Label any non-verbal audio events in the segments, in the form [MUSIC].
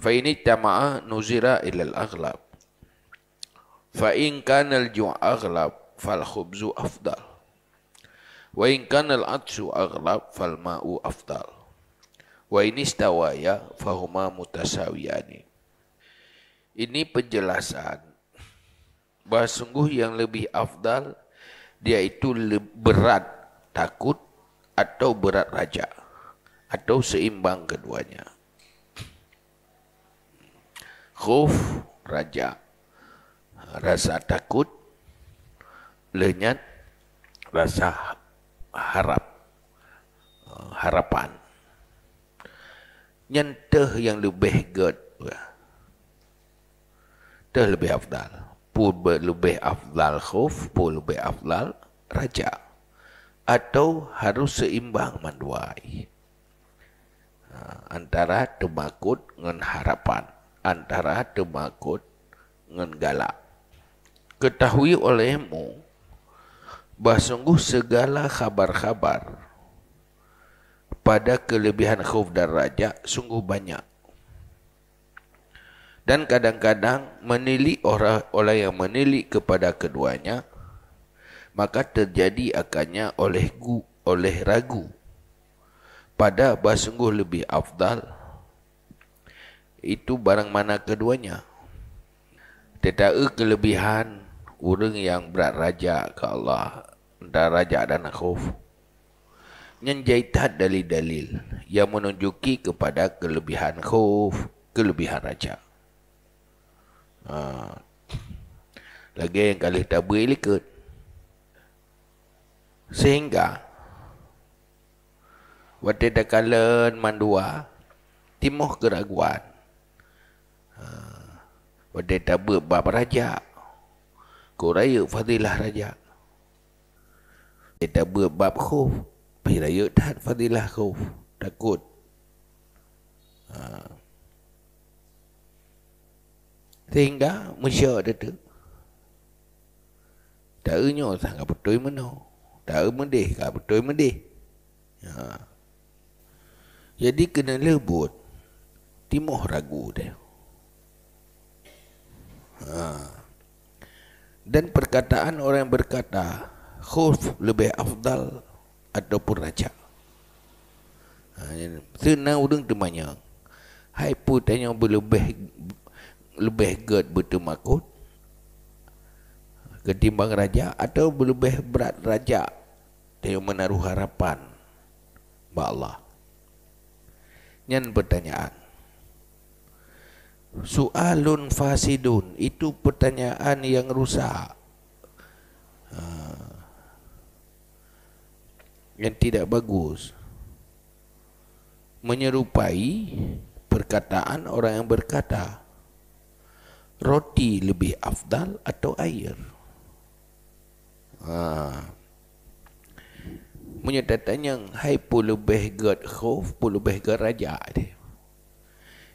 فإن اجتمع نزر إلى الأغلب فإن كان الجوع أغلب فالخبز أفضل وإن كان العطش أغلب فالماء أفضل وإن استوايا فهما متساويان Ini penjelasan bahwa sungguh yang lebih afdal dia itu berat takut atau berat raja atau seimbang keduanya khuf raja rasa takut lenyat rasa harap uh, harapan nyentuh yang lebih god, dah ya. lebih afdal pun lebih afdal khuf pun lebih afdal raja atau harus seimbang manduai uh, antara temakut dengan harapan antara demakut dengan galak. Ketahui olehmu, bahawa sungguh segala kabar-kabar. pada kelebihan khuf dan raja sungguh banyak. Dan kadang-kadang menilik orang, orang yang menilik kepada keduanya, maka terjadi akannya oleh gu, oleh ragu pada bahawa sungguh lebih afdal itu barang mana keduanya tetapi kelebihan orang yang berat raja ke Allah dan raja dan khuf nyenjaitat dari dalil yang menunjuki kepada kelebihan khuf kelebihan raja ha. lagi yang kali tak beri ikut, sehingga Wadidakalan mandua Timuh keraguan pada ah. tabut bab raja. Kau raya fadilah raja. Pada tabut bab khuf. Pada raya tak fadilah khuf. Takut. Ha. Sehingga musyak dia tu. Tak ada sangat betul mana. Tak ada mendih. Tak betul mendih. Ha. Jadi kena lebut. Timuh ragu dia. Ha. Dan perkataan orang yang berkata khuf lebih afdal ataupun raja. Ha, senang orang temanya, Hai pu tanya lebih lebih gerd bertemakut ketimbang raja atau lebih berat raja dia menaruh harapan ba Allah. Nyan pertanyaan. Soalun fasidun Itu pertanyaan yang rusak ha. Yang tidak bagus Menyerupai Perkataan orang yang berkata Roti lebih afdal atau air ha. Menyatakan yang Hai puluh behgat khuf Puluh behgat rajak dia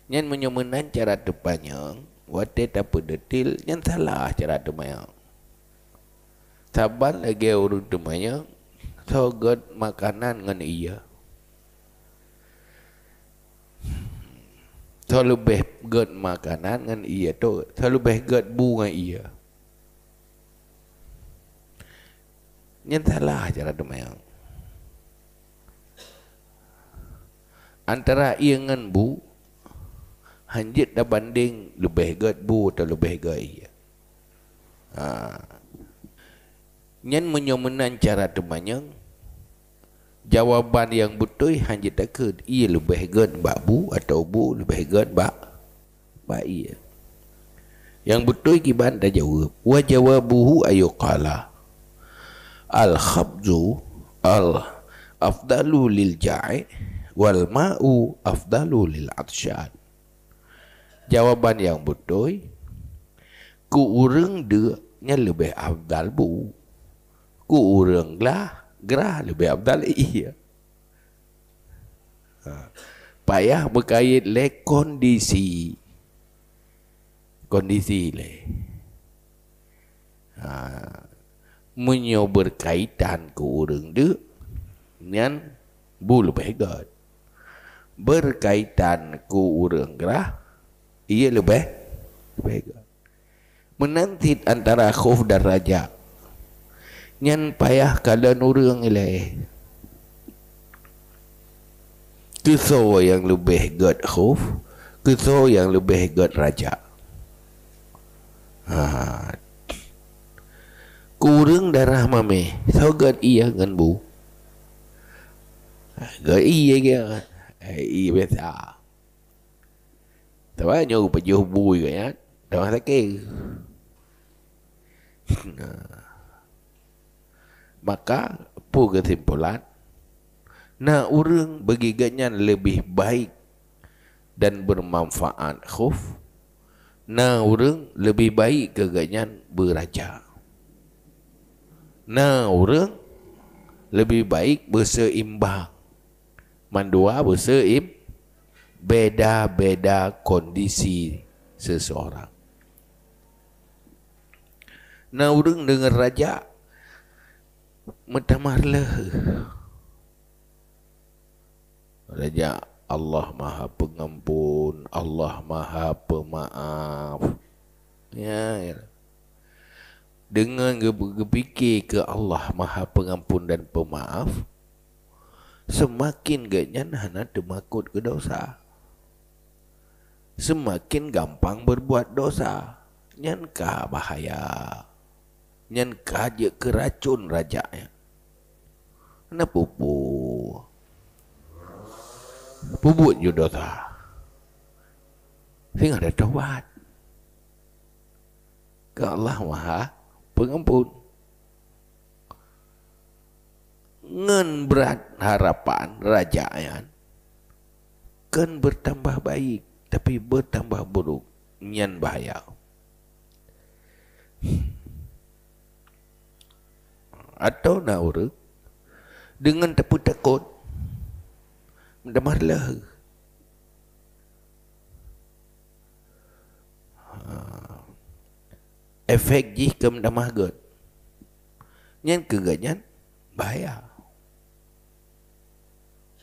yang menyemenan cara depannya wate dapat detil yang salah cara depannya saban lagi urut depannya sogot makanan dengan iya Terlalu beh get makanan dengan iya tu, terlalu beh get bunga iya. Yang salah cara demayang. Antara iya dengan bu, hanjit dah banding lebih gad bu atau lebih gai ya. Ha. Nyen menyomenan cara temanyang jawaban yang betul hanjit tak ke ia lebih gad bak bu atau bu lebih gad bak bak iya. Yang betul kiban dah jawab. Wa jawabuhu ayu qala. Al khabzu al afdalu lil ja'i wal ma'u afdalu lil atsyad jawapan yang betul ku urang de nya lebih afdal bu ku urang lah gerah lebih afdal [LAUGHS] iya ha. payah berkait le kondisi kondisi le ha menyo berkaitan ku urang de nyan bu lebih god berkaitan ku urang gerah ia lebih lebih menanti antara khuf dan raja nyan payah kala nurung ilai kiso yang lebih god khuf kiso yang lebih god raja ha kurung darah mame so god iya ngan bu ha, god iya gak, eh, iya betul. Tak apa, nyuruh pergi hubung juga ya. Dah orang sakit. [LAUGHS] Maka, apa kesimpulan? Nah, orang bagi ganyan lebih baik dan bermanfaat khuf. Nah, orang lebih baik ke ganyan beraja. Nah, orang lebih baik berseimbang. Mandua berseimbang beda-beda kondisi seseorang. Na urang dengar raja metamarlah. Raja Allah Maha Pengampun, Allah Maha Pemaaf. Ya. ya. Dengan berfikir ke Allah Maha Pengampun dan Pemaaf, semakin gaknya nana termakut ke dosa semakin gampang berbuat dosa. Nyangka bahaya. Nyangka je keracun raja. Nah pupu. Pupu je dosa. Sehingga ada tawad. Ke Allah Maha pengampun. Ngen berat harapan raja kan bertambah baik tapi bertambah buruk nyan bahaya atau naura dengan tepu takut mendamarlah ha. efek jih ke mendamah gut nyan ke nyan bahaya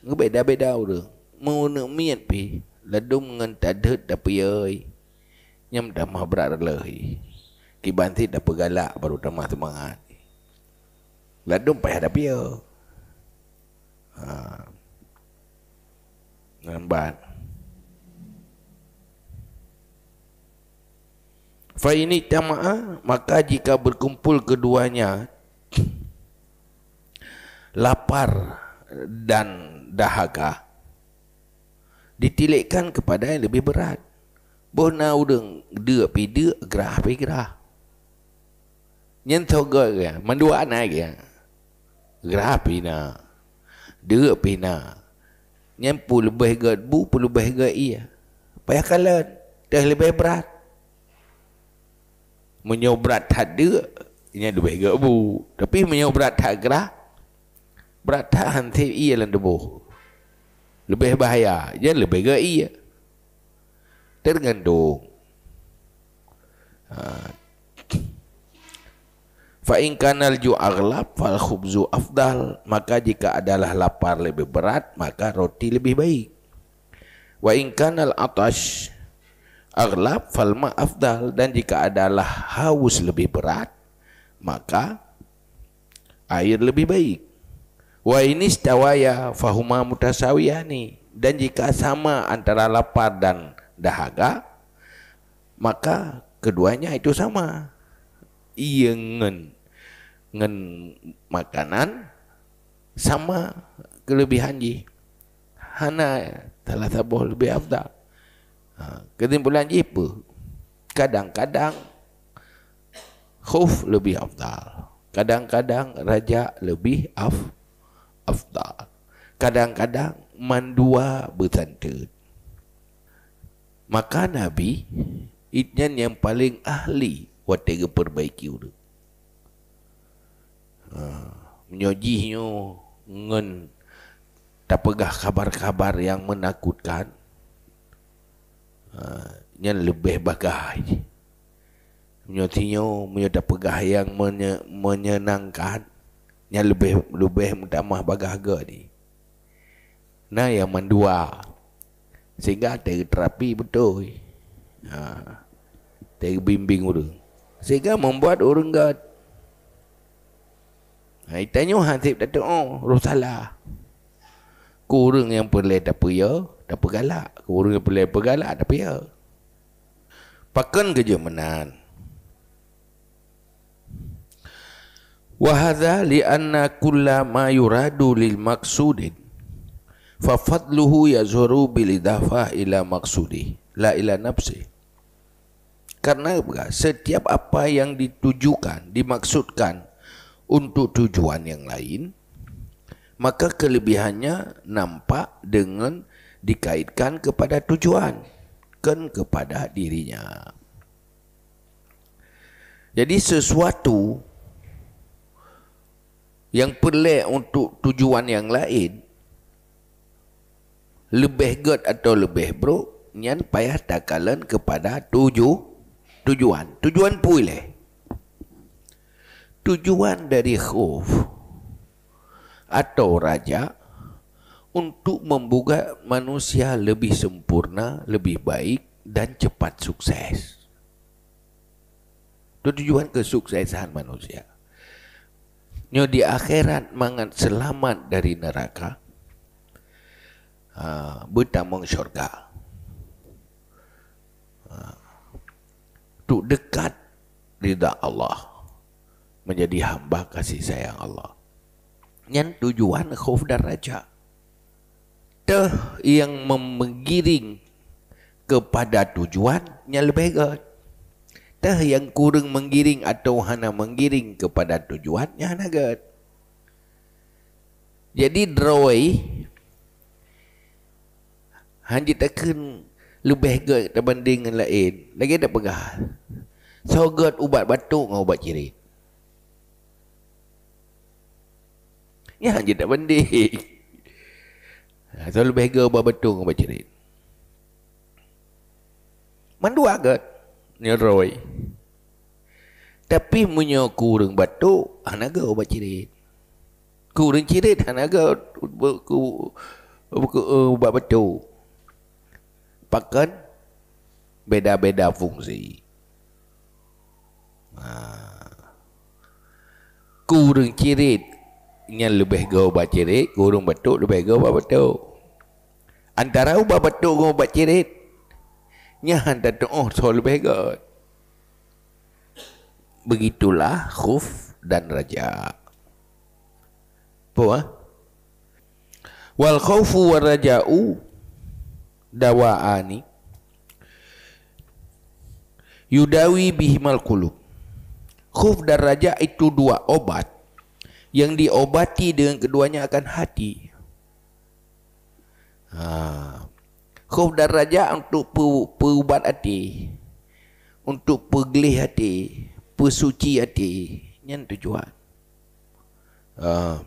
ngebeda-beda ura mau nak miat pih Ledung dengan tadut dah puyai Nyam dah mah berat dah Kiban si dah pergalak baru dah mah semangat Ledung payah dah puyai ha. Nampak Fa ini tamaa maka jika berkumpul keduanya lapar dan dahaga ditilikkan kepada yang lebih berat. Bona na udeng de pi de gerah pi gerah. Nyen gak. ge, mandua na ge. Gerah pi na. De pi na. Nyen pu lebih gak bu puluh lebih gak iya. Payah kalen, dah lebih berat. Menyobrat tak de, nya lebih gak bu. Tapi menyobrat tak gerah. Berat tak hanti iya lan debu lebih bahaya dia lebih gai ya. tergantung ha. fa in kanal ju aghlab fal khubzu afdal maka jika adalah lapar lebih berat maka roti lebih baik wa in kanal atash aghlab fal ma afdal dan jika adalah haus lebih berat maka air lebih baik Wa ini stawaya fahuma mutasawiyani. Dan jika sama antara lapar dan dahaga, maka keduanya itu sama. iya ngen, ngen makanan sama kelebihan ji. Hana telah sabar lebih abdak. Ha, kesimpulan ji apa? Kadang-kadang khuf lebih abdal. Kadang-kadang raja lebih afdal afdal kadang-kadang mandua bertantut maka nabi itnyan yang paling ahli watega perbaiki uru ha dengan ngen tapegah kabar-kabar yang menakutkan ha nyan lebih bagai menyotinyo menyo tapegah yang menyenangkan yang lebih lebih mudah bagi harga ni. Nah yang mandua sehingga terapi betul. Ha. Terbimbing orang. Sehingga membuat orang gad. Ha itanyo hansip datu oh rosala. Kurung yang boleh tak apa ya, tak apa galak. Kurung yang boleh pegalak galak tak apa ya. Pakan kerja menan. kulla ma yuradu lil maksudin, fa fadluhu يزور بالإضافة ila maksudi, la ila نفسه Karena setiap apa yang ditujukan, dimaksudkan untuk tujuan yang lain, maka kelebihannya nampak dengan dikaitkan kepada tujuan, kan kepada dirinya. Jadi sesuatu yang pelik untuk tujuan yang lain lebih good atau lebih Bro yang payah takalan kepada tuju tujuan tujuan pule tujuan dari khuf atau raja untuk membuka manusia lebih sempurna, lebih baik dan cepat sukses. Itu tujuan kesuksesan manusia nyo di akhirat mangan selamat dari neraka uh, buta mong syurga tu ha, dekat rida Allah menjadi hamba kasih sayang Allah yang tujuan khuf dan raja teh yang memegiring kepada tujuan yang lebih gede dah yang kurang menggiring atau hana menggiring kepada tujuannya nagat. Jadi drawai hanya takkan lebih gerak terbanding dengan lain. Lagi ada pegah. So gerak ubat batu, dengan ubat ciri. Ya hanya tak banding. Ha, so lebih gerak ubat batu, dengan ubat ciri. Mandu agak. Ni drawai. Tapi punya kurung batuk, anaga ubat cirit. Kurung cirit, anaga ubat batuk. Pakan, beda-beda fungsi. Ha. Kurung cirit, yang lebih gaul ubat cirit, kurung batuk lebih gaul ubat batuk. Antara ubat batuk dengan ubat cirit, yang hantar tu, oh, so lebih gaul begitulah khuf dan raja. Apa? Ha? Wal khaufu war raja'u dawa'ani yudawi bihimal qulub. Khuf dan raja itu dua obat yang diobati dengan keduanya akan hati. Ha. Khuf dan raja untuk perubat hati. Untuk pergelih hati pesuci hati yang tujuan ah.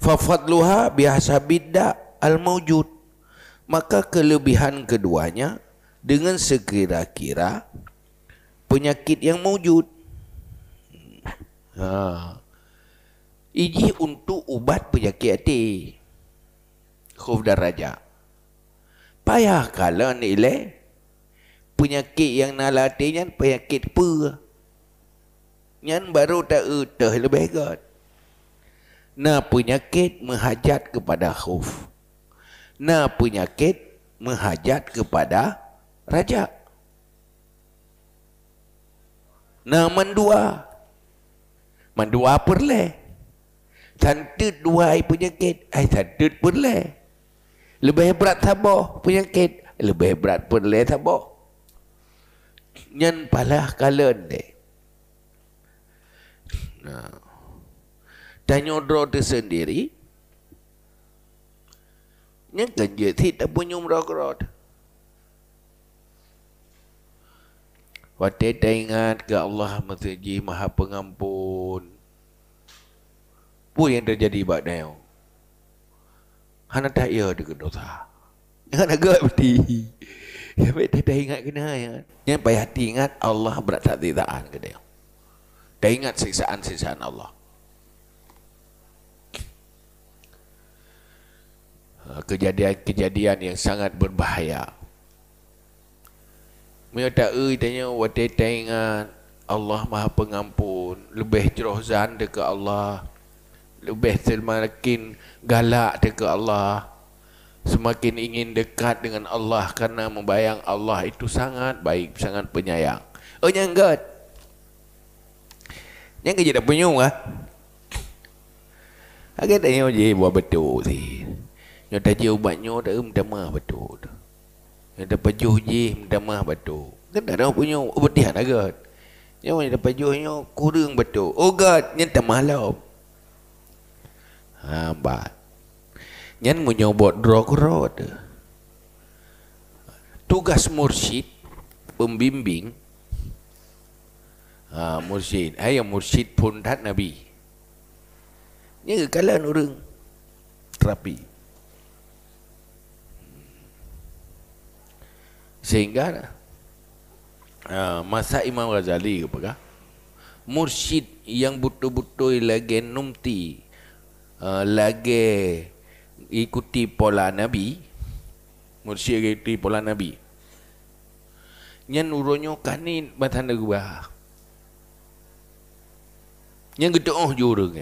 fa fadluha biasa bidda al maujud maka kelebihan keduanya dengan sekira-kira penyakit yang wujud ha ah. iji untuk ubat penyakit hati khuf dan payah kala ni ilai penyakit yang nak latih ni penyakit apa yang baru tak utah eh, lebih kot nak penyakit menghajat kepada khuf nak penyakit menghajat kepada raja nak mendua mendua perleh santut dua air penyakit air santut perleh lebih berat sabah penyakit lebih berat perleh sabah nyen palah kalen de. Nah. Dan yodro tu sendiri, nyen kerja ti tak punya umrah kerod. Wadid dah ingat ke Allah Mesti Maha Pengampun. Apa yang terjadi buat dia? Hana tak ya dia kena dosa. Jangan agak berdiri. Tapi dia dah ingat kena ya. Yang baik hati ingat Allah berat tak tidakkan ke dia. Dah ingat siksaan-siksaan Allah. Kejadian-kejadian eh, yang sangat berbahaya. Mereka tak eh tanya waktu dia ingat Allah maha pengampun. Lebih jerohzan dekat Allah. Lebih termakin galak dekat Allah semakin ingin dekat dengan Allah karena membayang Allah itu sangat baik, sangat penyayang. Oh, yang God. Yang kerja dah penyum lah. Agak tanya je, buat betul si. Yang tak je ubatnya, tak minta maaf betul. Yang tak pajuh je, minta maaf betul. Kan tak ada punya, oh betul lah God. Yang tak pajuh kurang betul. Oh God, yang tak malam. Ha, yang menyobot drog road tugas mursyid pembimbing ha, mursyid ayo mursyid pun dat nabi ni kalau orang terapi sehingga uh, masa Imam Ghazali ke mursyid yang butuh butuh lagi numti uh, ha, lagi ikuti pola Nabi Mursyid ikuti pola Nabi Yang urunya kanin ni Matan negara Yang gedoh je orang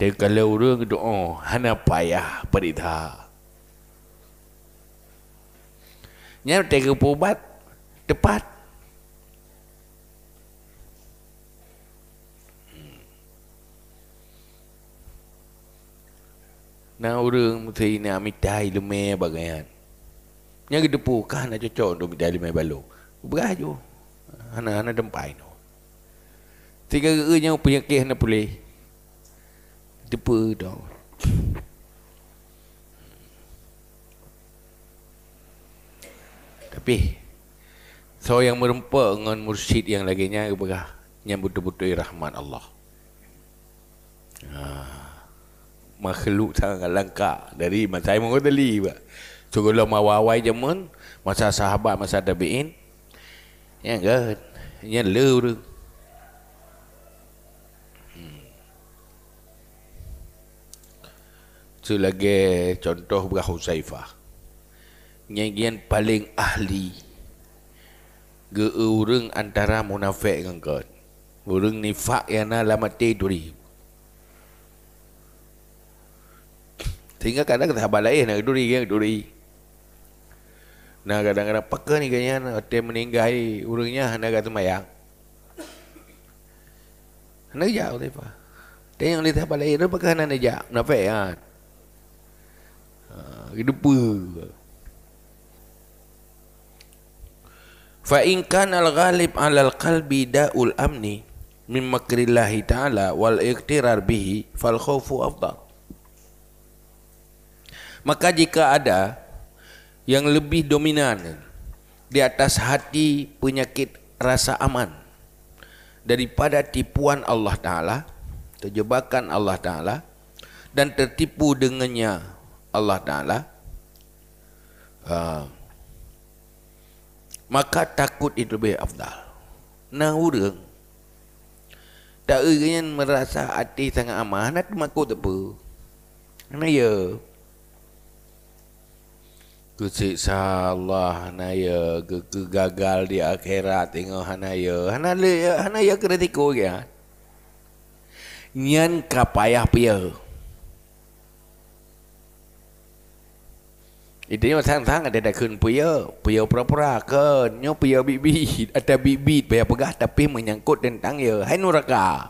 Dan kalau orang gedoh Hana payah berita Yang tega pobat Tepat Nah orang saya ni ambil tai lumai bagaian. Yang ke depo kah nak cocok untuk ambil lumai balo. Berah jo. Ana ana dempai no. Tiga ke nya punya ke hana boleh. Depo dong. Tapi so yang merempak dengan mursyid yang lagi nya berah. Yang betul-betul rahmat Allah. Ha makhluk sangat langka dari masa yang mengutu li ba. Cukulah mawawai jemun masa sahabat masa tabiin. Ya kan. Ya leur. Tu hmm. lagi contoh berahu saifah, Yang gian paling ahli geureung antara munafik dengan kau. Urung nifak yang na lama tiduri. Sehingga kadang kadang kita sahabat lain nak duri yang duri. Nah kadang-kadang peka ni kanya dia meninggai urungnya nak kata mayang. Nak jauh dia apa? Dia yang lihat sahabat lain apa kan nak jauh? Kenapa ya? Hidup Fa in al-ghalib 'ala al-qalbi da'ul amni min makrillah ta'ala wal iqtirar bihi fal khawfu afdal. Maka jika ada yang lebih dominan di atas hati penyakit rasa aman daripada tipuan Allah Ta'ala, terjebakan Allah Ta'ala dan tertipu dengannya Allah Ta'ala, uh, maka takut itu lebih afdal. Nah urang tak ingin merasa hati sangat aman, nak makut apa? Nah ya, yeah kusik salah, Allah hanaya ke, ke gagal di akhirat tengok hanaya hanaya hanaya kritiko ke ya. Ha? nyen kapayah pia itu yang sang-sang ada dah kun pia pia pura-pura ke nyo pia bibit ada bibit pia pegah tapi menyangkut tentang ya hai nuraka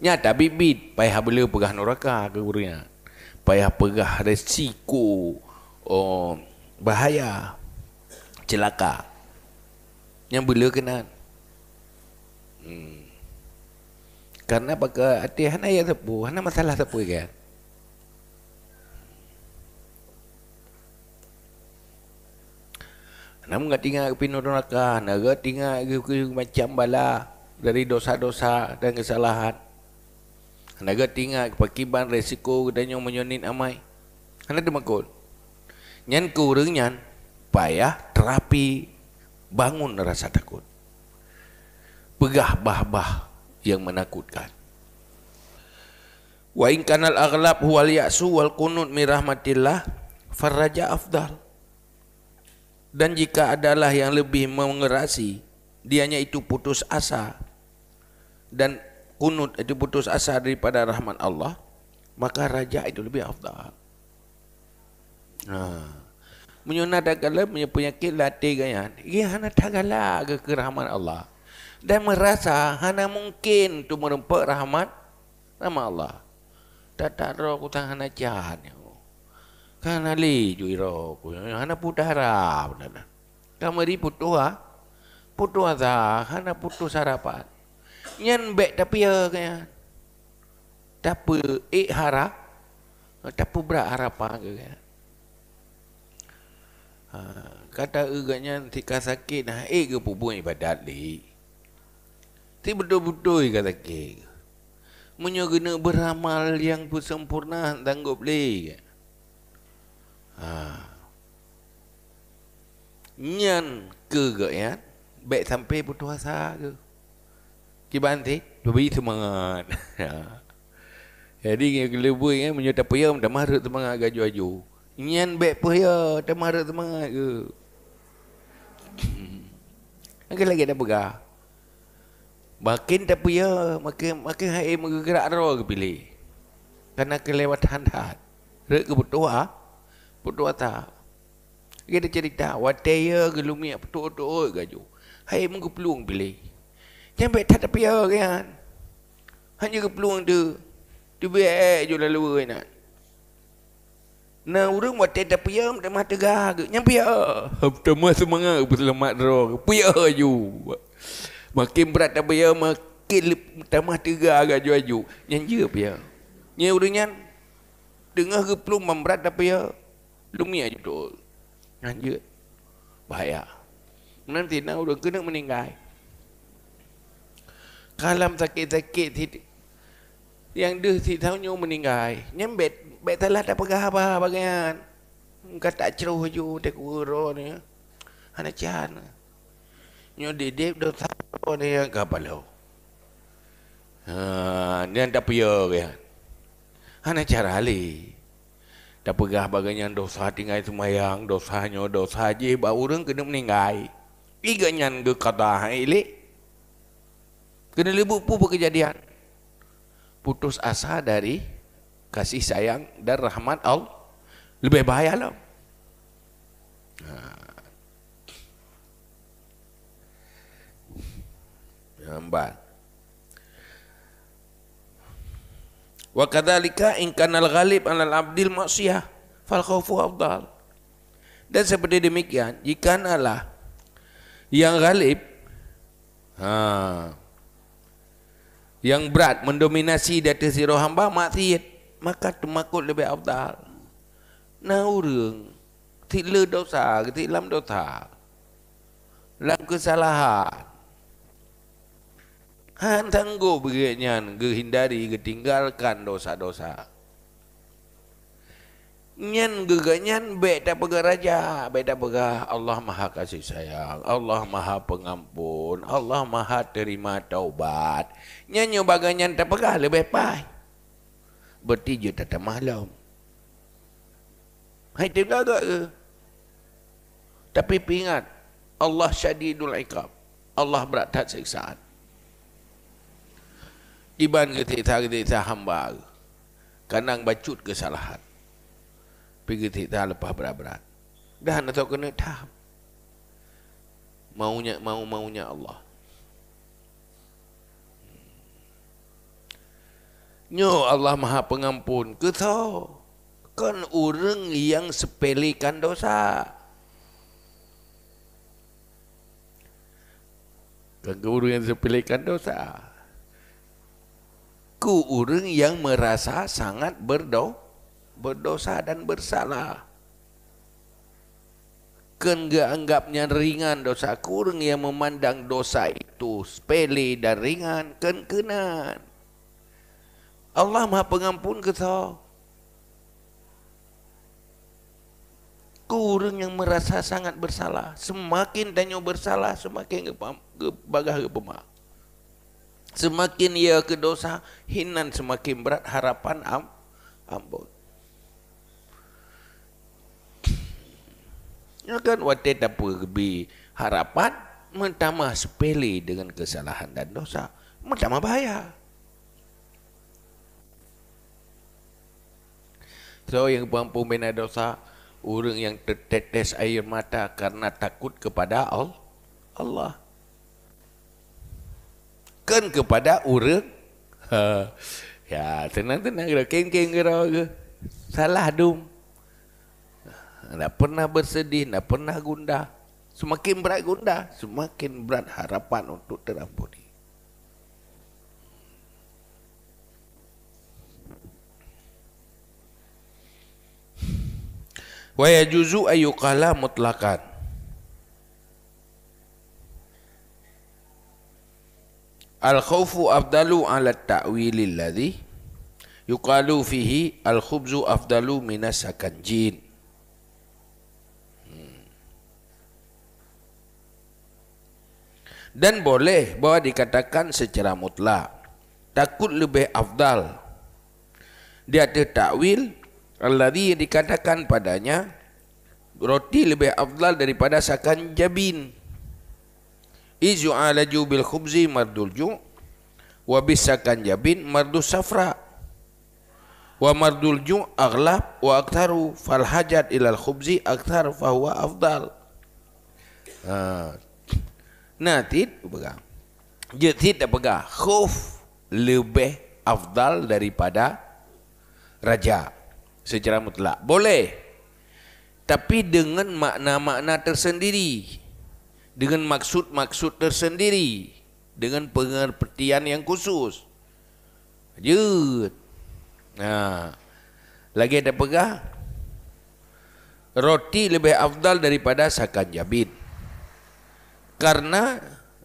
nyata bibit pia bila pegah nuraka ke gurunya pia pegah resiko resiko oh bahaya celaka yang bila kena hmm. karena pakai hati hana ya sepu hana masalah sepu kan Namun nggak tinggal ke pinur neraka, naga tinggal ke macam bala dari dosa-dosa dan kesalahan. Naga tinggal ke pakiban resiko dan yang menyonin amai. Hanya demakul. makul nyen kurung nyan payah terapi bangun rasa takut pegah bah bah yang menakutkan wa in kanal aghlab huwal ya'su wal qunut mir rahmatillah faraja afdal dan jika adalah yang lebih mengerasi dianya itu putus asa dan kunut itu putus asa daripada rahmat Allah maka raja itu lebih afdal Ha. Menyunat adalah punya penyakit latih gaya. Kan Ia ya, hana tagala ke kerahmat Allah. Dan merasa hana mungkin tu merempak rahmat nama Allah. Tak tak roh aku tak hana jahat. Kan ali jui roh aku. Hana putara. Kamu di putuh ha? dah. azah. Hana putus sarapan. Nyan bek tapi ya kaya. Tapi ik Tapi berat harapan ke kaya. Ha, kata agaknya tika sakit nah eh ke pun ibadat li. Ti betul-betul ika sakit. Munyo kena beramal yang sempurna tanggup li. Ha. Nyan ke ke ya? Baik sampai putus asa ke? Kibang ti, beri semangat. [LAUGHS] Ha. Jadi kalau boleh ya, menyuruh tak payah, dah marah semangat gaju-gaju. Nyen bek puh ya, temara temara ke. Angkat hmm. lagi ada buka. Makin tapi ya, makin makin hai menggerak ro ke pilih. Karena kelewat handat. Rek ke putua, ah? putua ta. Kita cerita wataya gelumia putu tu gaju. Hai mung peluang pilih. Jangan bek tapi ya kan? Hanya ke peluang tu. Tu bek jo lalu nak. Na urang mo teda piyo mo teda mata gag. Nyang piyo. Habta mo semanga selamat ro. Piyo ju. Makin berat ta piyo makin lip ta mata gag ju ju. Nyang je piyo. Nyang urang nyang dengah ke plum memberat ta piyo. Lumia ju tu. Nyang je. Bahaya. Nanti na urang kena meninggal. Kalam sakit-sakit hidup yang dia si tahunya meninggal nyembet bet telah tak pegah apa bagian engkau tak ceroh ju tak kuro ni ana chan nyo dedep do tahu ni yang kapalo ha ni tak payo ya. ke ana cara ali tak pegah bagiannya dosa tinggal semayang dosanya dosa je bau urang kena meninggal iganyan ge kata ha ile kena lebu pu kejadian putus asa dari kasih sayang dan rahmat Allah lebih bahaya lah. Ha. Nampak. Wa kadzalika in kana al-ghalib 'ala al-abdil maksiyah fal khawfu abdal Dan seperti demikian, jika nalah yang ghalib ha yang berat mendominasi data siro hamba maksiat maka temakut lebih afdal na urang tilu dosa ke dosa lam kesalahan han tanggo begitu nyan ketinggalkan dosa-dosa Nyan gege nyen be ta pega raja be ta pega Allah maha kasih sayang Allah maha pengampun Allah maha terima taubat Nyan nyo baga nyen ta pega lebih pai berarti je ta malam hai te tak, ke tapi ingat Allah syadidul iqab Allah berat tak siksaan iban ke tita ke tita hamba kanang bacut kesalahan pergi tidak lepas berat-berat. Dah nak tahu kena dah. Maunya mau maunya Allah. Nyo Allah Maha Pengampun. Kita kan orang yang sepelekan dosa. Kan orang yang sepelekan dosa. Ku orang yang merasa sangat berdosa berdosa dan bersalah. Ken anggapnya ringan dosa kurang yang memandang dosa itu sepele dan ringan ken kenan. Allah maha pengampun kita. Kurang yang merasa sangat bersalah. Semakin tanya bersalah, semakin bagah kepemak. Semakin ia ke dosa, hinan semakin berat harapan am, ampun. ya kan wate tapu bi harapan mentama sepele dengan kesalahan dan dosa mentama bahaya so yang mampu bina dosa orang yang tertetes air mata karena takut kepada Allah kan kepada orang [LAUGHS] ha, ya tenang tenang kira kira salah dong tak pernah bersedih, tak pernah gundah. Semakin berat gundah, semakin berat harapan untuk terampuni. Wa yajuzu ayuqala mutlakan. Al-khawfu afdalu ala ta'wilil ladhi yuqalu fihi al-khubzu afdalu minas sakanjin. dan boleh bahwa dikatakan secara mutlak takut lebih afdal di atas takwil alladhi yang dikatakan padanya roti lebih afdal daripada sakan jabin izu alaju bil khubzi mardul ju wa bis sakan jabin mardus safra wa mardul ju aghlab wa aktaru fal hajat ilal khubzi aktar fahuwa afdal ha, Natid pegang. Jetid tak pegang. Khuf lebih afdal daripada raja secara mutlak. Boleh. Tapi dengan makna-makna tersendiri. Dengan maksud-maksud tersendiri. Dengan pengertian yang khusus. Jut. Nah. Lagi ada pegang. Roti lebih afdal daripada sakan jabit karena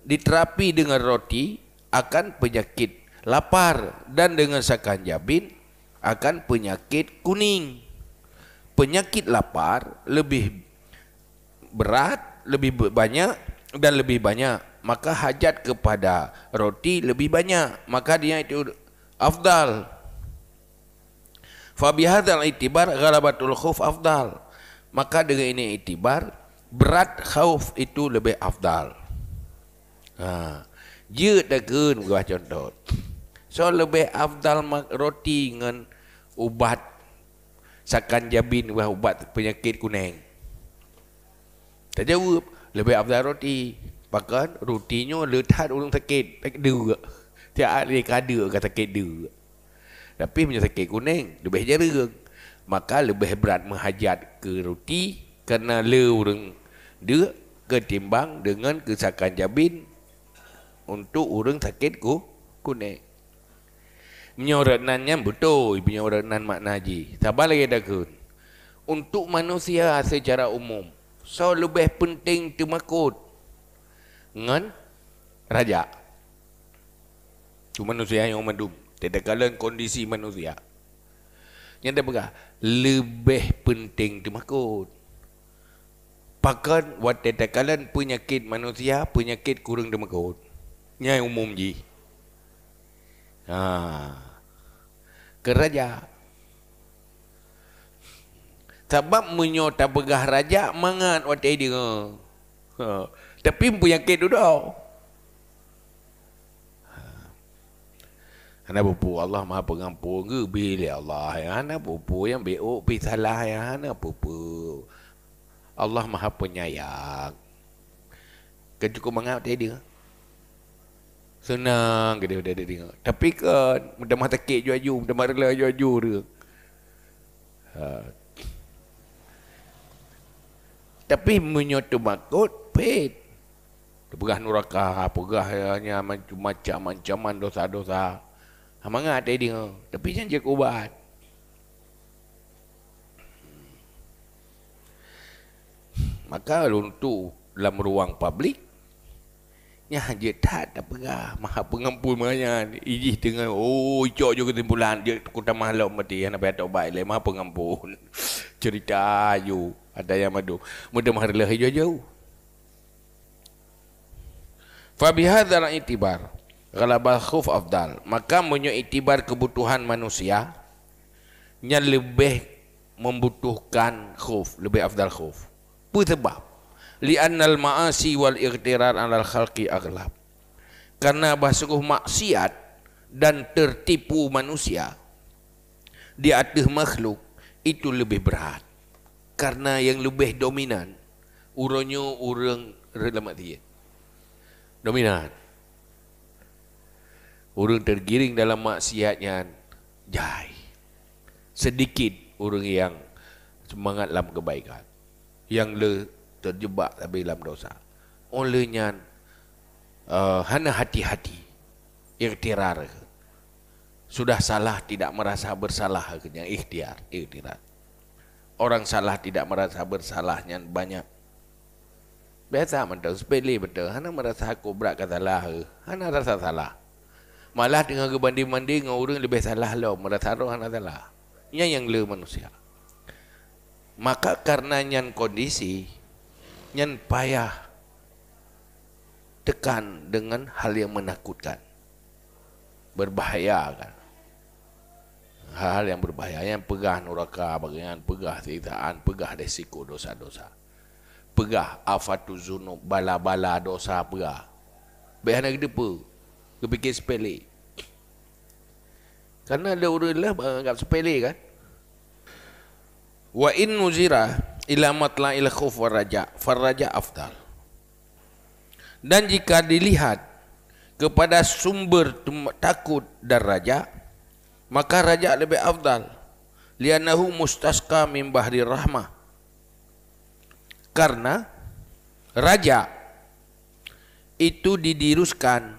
diterapi dengan roti akan penyakit lapar dan dengan sakan jabin akan penyakit kuning penyakit lapar lebih berat lebih banyak dan lebih banyak maka hajat kepada roti lebih banyak maka dia itu afdal fa bihadzal itibar ghalabatul khuf afdal maka dengan ini itibar berat khauf itu lebih afdal. Ha. Ye tekeun gua contoh. So lebih afdal mak roti dengan ubat sakan jabin buah ubat penyakit kuning. Tak jawab lebih afdal roti. Pakan rutinya letak ulung sakit tak dua. Tiap hari kada ke sakit dua. Tapi punya sakit kuning lebih jarang. Maka lebih berat menghajat ke roti kerana le orang dia ketimbang dengan kesakan jabin untuk orang sakit ku kunek menyorotannya betul menyorotan makna naji, sabar lagi dah kun untuk manusia secara umum so lebih penting temakut dengan raja cuma manusia yang mendum tidak kalah kondisi manusia yang terbuka lebih penting temakut Bahkan waktu tekalan penyakit manusia, penyakit kurang demakut. Nyai umum ji. Ha. Keraja. Sebab menyo tabegah raja mangat waktu dia. Ha. Tapi penyakit tu dah. Ha. Ana bubu Allah Maha Pengampun ke bila Allah ya ana bubu yang beok pi salah ya ana bubu. Allah Maha Penyayang. Kan cukup mengap dia dia. Senang dia dia dia tengok. Tapi kan mudah mata kek ju-ju, mudah rela ju-ju dia. Ha. Tapi menyotu makut, pet. Pegah nuraka, pegah macam macam-macam dosa-dosa. Amangat ha, dia dia. Tapi jangan je kubat. Maka untuk dalam ruang publik Ya dia tak ada pengah, Maha pengampun maya Iji dengan Oh cok juga timbulan Dia kota mahluk mati Yang nampak tak baik Maha pengampun [LAUGHS] Cerita ayu Ada yang madu Muda mahar lah jauh jauh Fabiha darah itibar Galabal khuf afdal Maka punya itibar kebutuhan manusia Yang lebih membutuhkan khuf Lebih afdal khuf apa sebab li'annal ma'asi wal iqtirar alal khalqi aghlab karena bahasa maksiat dan tertipu manusia di atas makhluk itu lebih berat karena yang lebih dominan uronyo urang relamat dia dominan urang tergiring dalam maksiatnya jai sedikit urang yang semangat dalam kebaikan yang le terjebak tapi dalam dosa. Olehnya uh, hanya hati-hati, ikhtiar. Sudah salah tidak merasa bersalah hanya ikhtiar, ikhtiar. Orang salah tidak merasa bersalahnya banyak. Biasa betul, sepele betul. Hanya merasa aku berat kata lah, hanya rasa salah. Malah dengan kebanding-banding dengan orang lebih salah lah, merasa orang salah. Ini yang le manusia maka karena nyan kondisi nyan payah tekan dengan hal yang menakutkan berbahaya kan hal hal yang berbahaya yang pegah neraka bagian pegah titaan pegah resiko dosa-dosa pegah afatu zunub bala-bala dosa pegah biar nak depa kepikir sepele karena ada orang lah menganggap sepele kan wa in nuzira ila matla il khuf wa raja faraja afdal dan jika dilihat kepada sumber takut dan raja maka raja lebih afdal Lianahu mustasqa min bahri rahmah karena raja itu didiruskan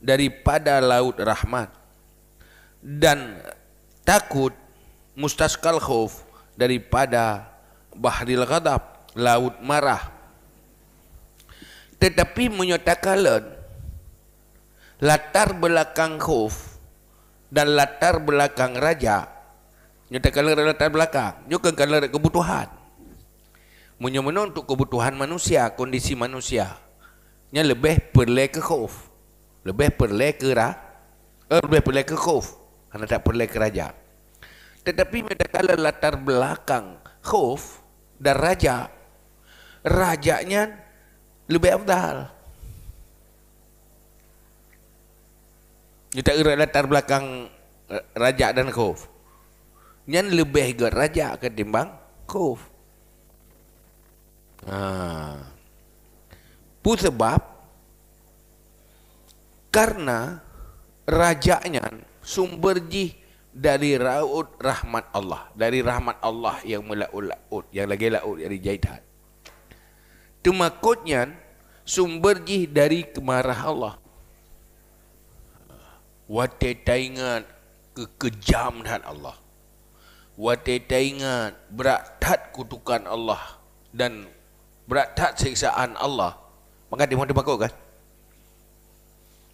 daripada laut rahmat dan takut mustaskal khuf daripada bahri ghadab laut marah tetapi menyatakan latar belakang khuf dan latar belakang raja menyatakan latar belakang juga kalau kebutuhan menyemenuh untuk kebutuhan manusia kondisi manusia yang lebih perlu ke khuf lebih perlu ke ra eh, lebih perlu ke khuf kerana tak perlu ke raja tetapi kala latar belakang khuf dan raja, rajanya lebih abdal. Kita kira latar belakang eh, raja dan khuf. Nyan lebih ke raja ketimbang khuf. Ha. Pu sebab karena rajanya sumber jih dari raut rahmat Allah dari rahmat Allah yang melaut-laut yang lagi laut dari jaidat tumakutnya sumber jih dari kemarahan Allah wate taingat kekejaman Allah wate taingat berat kutukan Allah dan berat siksaan Allah maka dia mahu takut kan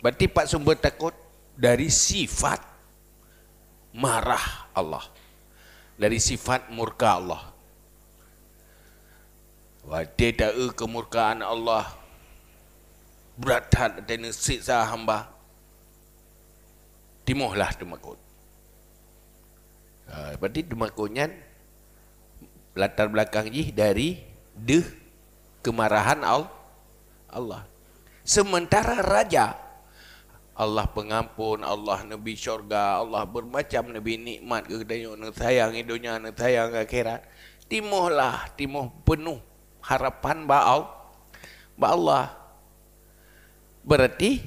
berarti pak sumber takut dari sifat marah Allah dari sifat murka Allah wa dedae kemurkaan Allah berat hat dan siksa hamba timuhlah demakut uh, berarti demakutnya latar belakang jih dari deh kemarahan Allah Allah sementara raja Allah pengampun, Allah Nabi syurga, Allah bermacam Nabi nikmat ke dunia, nak sayang dunia, nak sayang akhirat. Timuhlah, timuh penuh harapan ba'al, ba'allah. Berarti,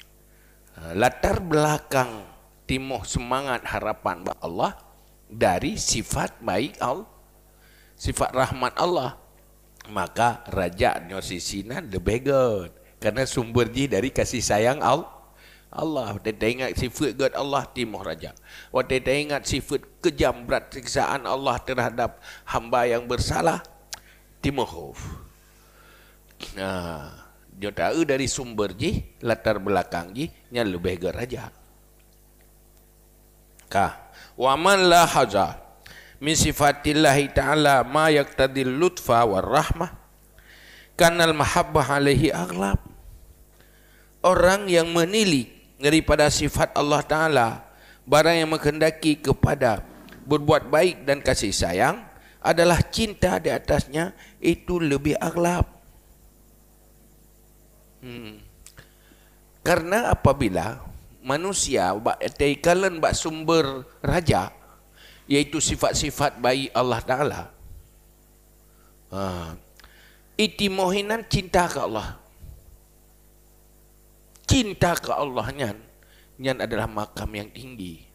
[TSK] latar belakang timuh semangat harapan ba'allah dari sifat baik Allah, sifat rahmat Allah. Maka, raja nyosisina the good. Karena sumber dari kasih sayang Allah. Allah dia tak ingat sifat God Allah timur raja. dia tak ingat sifat kejam berat siksaan Allah terhadap hamba yang bersalah timur khuf. Nah, dia tahu dari sumber ji, latar belakang ji, nya lebih ger raja. Ka, wa man la haja min sifatillah ta'ala ma tadi lutfa war rahmah. Kanal mahabbah alaihi aghlab. Orang yang menilik daripada sifat Allah Ta'ala barang yang menghendaki kepada berbuat baik dan kasih sayang adalah cinta di atasnya itu lebih aglap hmm. karena apabila manusia teikalan bak sumber raja yaitu sifat-sifat baik Allah Ta'ala ha. itimohinan cinta ke Allah cinta ke Allah nyan nyan adalah makam yang tinggi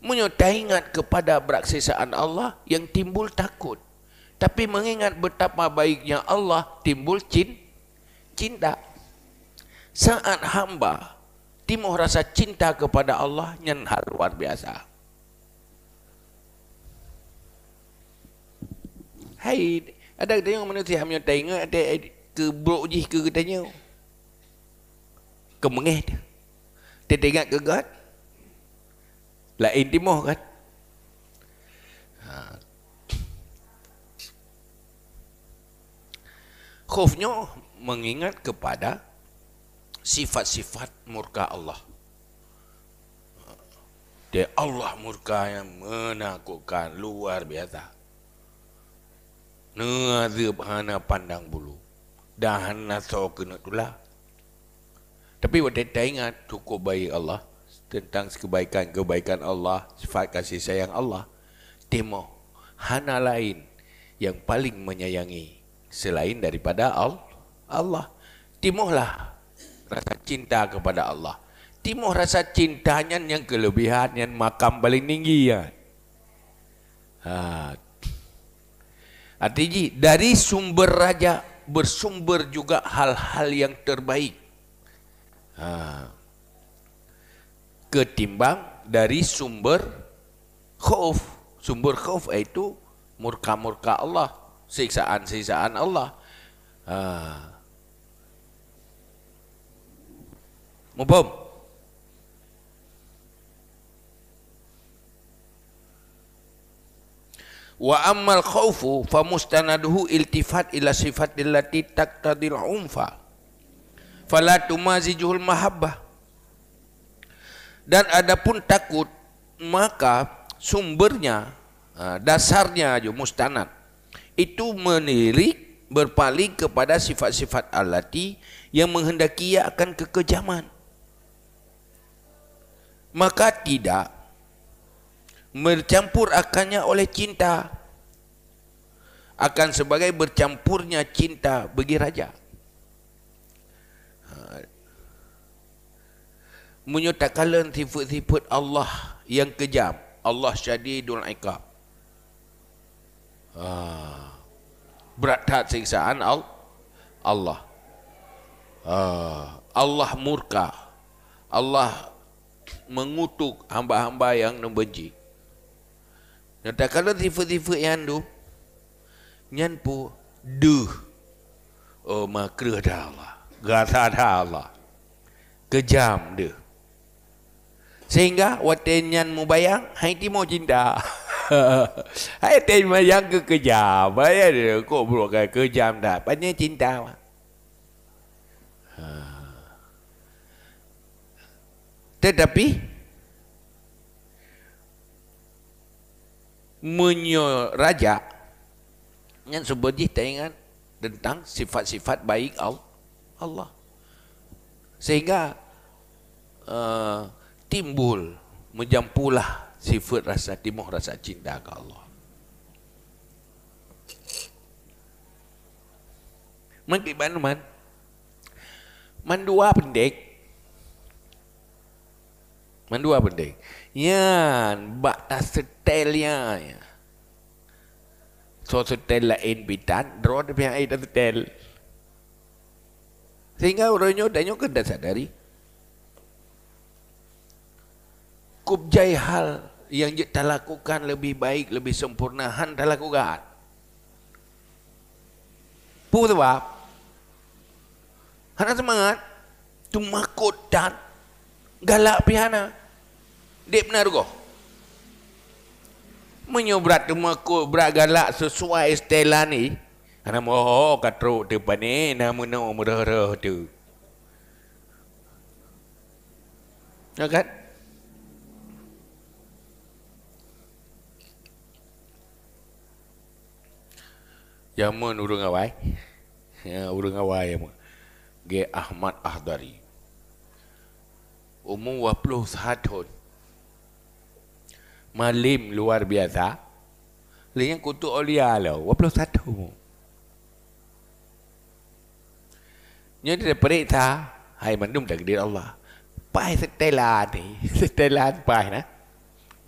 Munyo ingat kepada beraksesaan Allah yang timbul takut. Tapi mengingat betapa baiknya Allah timbul cin, cinta. Saat hamba timuh rasa cinta kepada Allah yang hal luar biasa. Hai, ada yang manusia munyo ingat ada ke blok jih ke katanya kemengih dia. Dia tengok ke God. Lain lah timur kan. Ha. Khufnya mengingat kepada sifat-sifat murka Allah. Dia Allah murka yang menakutkan luar biasa. Nuh azab hana pandang bulu. Dahana sok kena tulah. Tapi kita tak ingat cukup baik Allah tentang kebaikan-kebaikan Allah, sifat kasih sayang Allah. Timo, hana lain yang paling menyayangi selain daripada Allah. Timohlah rasa cinta kepada Allah. Timoh rasa cintanya yang kelebihan, yang makam paling tinggi. Ya. Ha. Artinya, dari sumber raja bersumber juga hal-hal yang terbaik. Ha. Ketimbang dari sumber khuf. Sumber khuf itu murka-murka Allah. Siksaan-siksaan Allah. Ha. Mubum. Wa ammal khawfu fa mustanaduhu iltifat ila sifatil lati taqtadil umfa fala tumazijul mahabbah dan adapun takut maka sumbernya ha, dasarnya aja mustanad itu menilik berpaling kepada sifat-sifat alati yang menghendaki ia akan kekejaman maka tidak bercampur akannya oleh cinta akan sebagai bercampurnya cinta bagi raja Jumaat. Munyo tak kalen tifut-tifut Allah yang kejam. Allah jadi iqab. Ah. Berat tak siksaan Allah. Allah. Allah murka. Allah mengutuk hamba-hamba yang membenci. Nah, tak kalau tifu-tifu yang tu, nyan pu duh, oh makruh dah Allah gatha Allah. Kejam dia. Sehingga watenyan mu bayang hai ti mau cinta. [LAUGHS] hai te bayang ke kejam. Bayar dia ko bro ke kan kejam dah. Panya cinta. Ha. Tetapi menyo raja yang sebut tentang sifat-sifat baik Allah Allah. Sehingga uh, timbul menjampulah sifat rasa timuh rasa cinta ke Allah. Mungkin mana man? Man dua pendek. Man dua pendek. Ya, bakta setelnya. Ya. So setel lain bitan, drone pihak itu setel. Sehingga orangnya danyo kada sadari. kupjai hal yang kita lakukan lebih baik, lebih sempurna, han kita lakukan. Pukul apa? Hana semangat, tu makut dan galak pihana. Dia benar kok. Menyobrat tu makut, beragalak sesuai istilah ni. Karena moho katruk depan ni namun nak murah-murah tu. Ya kan? Yaman urung awai. Ya, urung awai yaman. Ge Ahmad Ahdari. Umur 21 tahun. Malim luar biasa. Lain kutu oliah lah. 21 tahun. นี่จะเปรตท้าให้มันดุ่มจากเดียร์อัลลอฮ์ไปสเตลานี่สเตลานไปนะ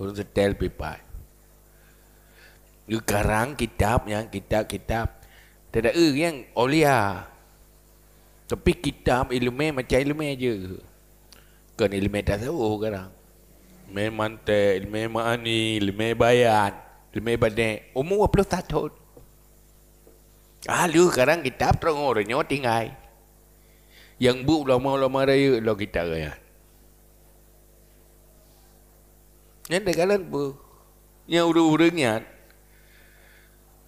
รู้สเตลไปไปอยู่กระรังกิจับยังกิจับกิจับแต่ละอื้อยังออเลียแต่ปีกิจับอิลูเม่มาใจอิลูเม่เยอะเกินอิลูเม่ตาเสือโอ้กระรังเมมันเตอิลูเม่มาอันนี้อิลูเม่บายานอิลูเม่บันเนอโอ้โหว่าเปลือกตาทอดอ่าลูกกระรังกิจับตรงโอ้เรียนว่าทิ้งไง yang buk, ulama-ulama raya lo kita raya. Ya de kalan bu. Ya urung-urung ya.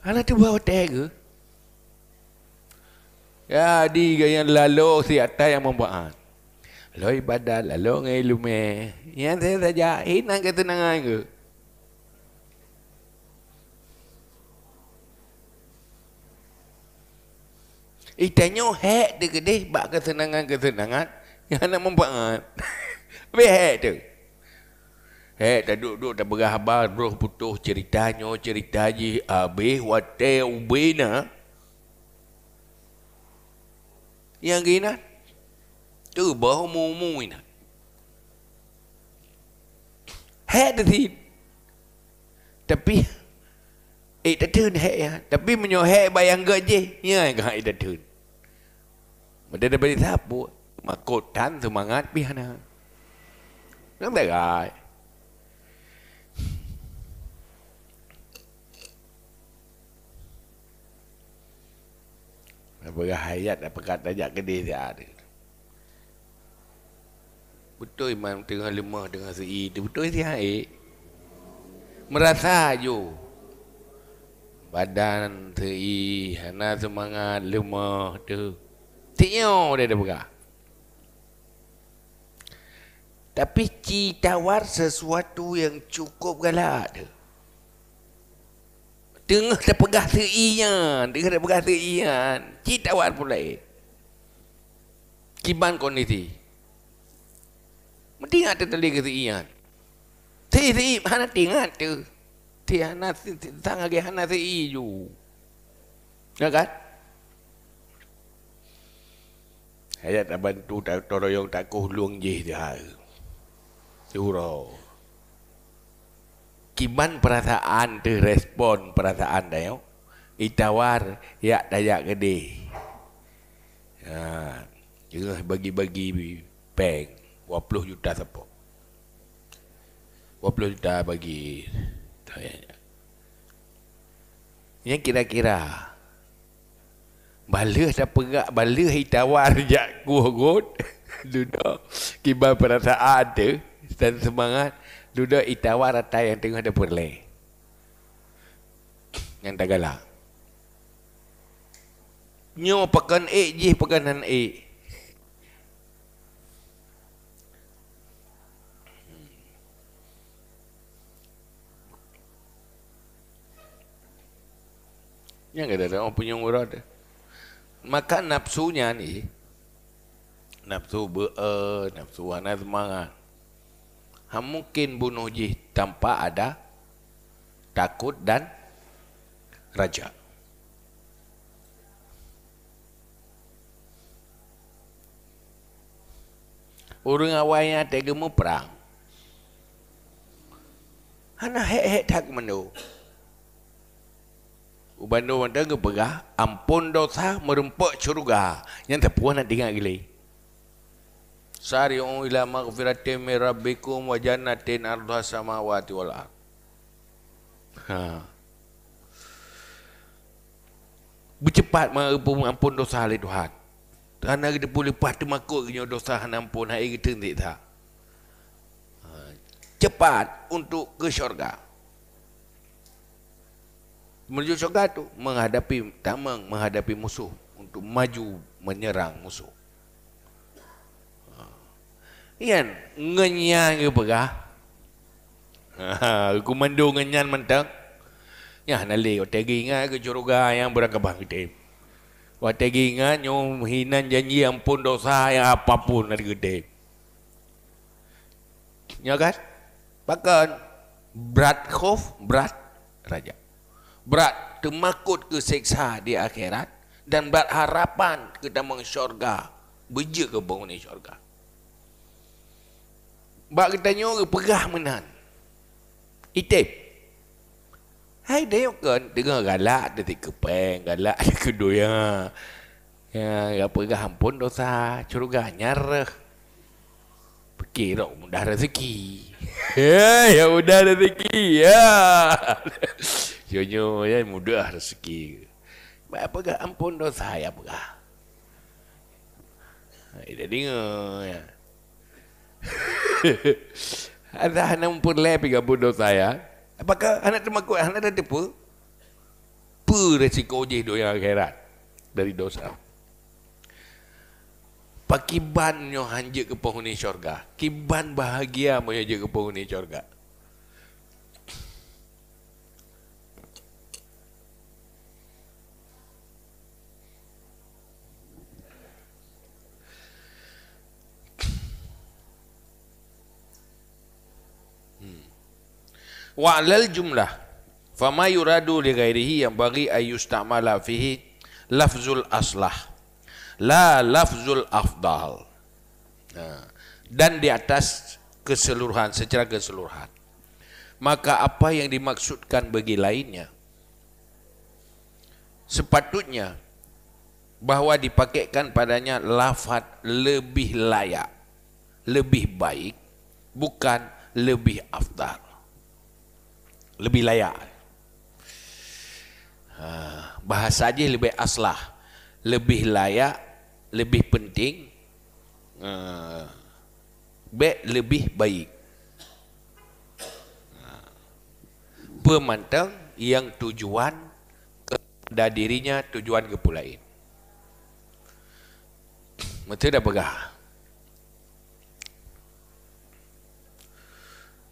Ala tu bawa teh tega. Ya di gaya lalu si atas yang membuat. Ah. Lalu ibadah lalu ngai Yang saya saja hinang ke nangai ke. Itanya eh, tanya hak dia gede bak kesenangan-kesenangan yang nak membuat. Be ha. [LAUGHS] hak tu. Hak tak duduk-duduk tak berhabar bro putus ceritanya cerita ji abe wate ubena. Yang gina tu bahu mumu ina. Hak tu Tapi Eh, tak tun hek ya. Tapi menyohek bayang gaji. Ya, yang kena tak tun. Mereka dah balik sabu. Makotan semangat pihana. Yang tak kai. Apakah hayat, apakah tak ajak kedih dia ada. Betul imam tengah lemah dengan seri. Betul dia, eh. Merasa je badan tei hana semangat lemah tu tiyo dia dah buka tapi ci tawar sesuatu yang cukup galak tu tengah terpegah seian tengah terpegah seian ci tawar pula kiban kondisi mending ada terlihat seian Tidak, mana tinggal tu? ที่ฮันนาทั้งอะไรฮันนาซีอยู่นะครับเฮียจะบรรทุกตัวยงตะกูลวงยีที่หาที่หัวกิมันประสาอันที่รีสปอนประสาอันเดียวอิตาวาร์ยะได้ยากเดีย์อ่าบางบางบีเป่งวัปลุยุตตาสปอวัปลุยุตตาบางบี yang ya. ya, kira-kira Bala ada perak Bala hitawar Sejak [LAUGHS] kuhut Duduk Kibar perasaan ada Dan semangat Duduk hitawar rata yang tengah ada perlai Yang tak galak Nyo pekan ek eh, pekanan ej eh. Yang ada orang oh, punya murah dia. Maka nafsunya ni, nafsu be'e, eh, nafsu wana semangat. Ha, mungkin bunuh jih tanpa ada takut dan raja. Orang awal yang ada gemuk perang. Hana hek-hek tak menurut. Ubando wanda ngebega ampun dosa merempak curuga yang tak puas nak dengar gila sari'u ila maghfirati min rabbikum wa jannatin ardha samawati wal ha. bercepat merempak ampun dosa oleh Tuhan kerana kita boleh patut makut kena dosa hanya ampun hari kita tak ha. cepat untuk ke syurga menuju syurga itu menghadapi tamang menghadapi musuh untuk maju menyerang musuh ha. ian ngenyan ke pega aku ha, mendu ngenyan mentak. ya nali otegi ingat ke syurga yang berakabang kita otegi ingat nyong hinan janji ampun dosa yang apapun dari gede. ya kan bahkan brat khuf brat rajak berat temakut ke seksa di akhirat dan berat harapan ke taman syurga beja ke bangun di syurga bak kita nyuruh pegah menan itip hai dia ke kan? dengar galak dia tiga peng galak [LAUGHS] dia kedua ya ya apa ke hampun dosa syurga nyarah pikir mudah rezeki [LAUGHS] ya, ya mudah rezeki ya [LAUGHS] Jonyo ya mudah rezeki. apa Apakah ya, ha, ya. [LAUGHS] ampun dosa ya apakah? Ida dengar ya. Ada anak pun lepi gabung dosa ya. Apakah anak temaku? anak ada tipu? Pu resiko je hidup yang akhirat dari dosa. Pakiban nyoh hanjik ke penghuni syurga. Kiban bahagia yang hanjik ke penghuni syurga. wa alal jumlah fama yuradu li ghairihi yang bagi ayustamala fihi lafzul aslah la lafzul afdal ha. dan di atas keseluruhan secara keseluruhan maka apa yang dimaksudkan bagi lainnya sepatutnya bahwa dipakaikan padanya lafad lebih layak lebih baik bukan lebih afdal lebih layak ha, bahasa aja lebih aslah lebih layak lebih penting ha, be lebih baik ha, pemantang yang tujuan kepada dirinya tujuan ke lain mesti dah pegah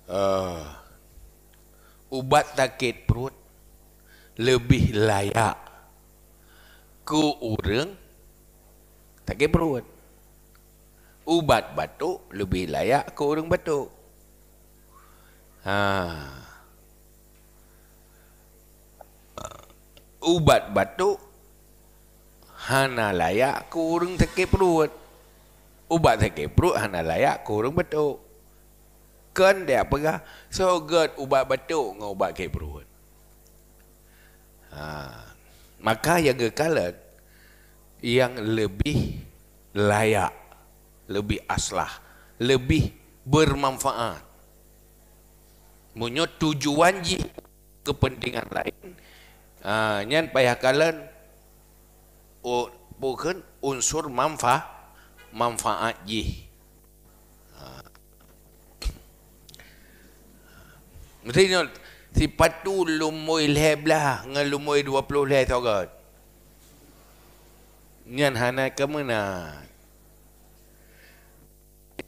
uh ubat sakit perut lebih layak ku urang sakit perut ubat batuk lebih layak ku urang batuk ha ubat batuk hana layak ku urang sakit perut ubat sakit perut hana layak ku urang batuk kan dia apa so good ubat betuk dengan ubat kebrun ha. maka yang kekalat yang lebih layak lebih aslah lebih bermanfaat punya tujuan ji kepentingan lain ha, nyan payah kalan bukan unsur manfa manfaat ji Mesti ni si patu lumoi leh belah dengan lumoi 20 leh sorot. Nian hanai ke mana?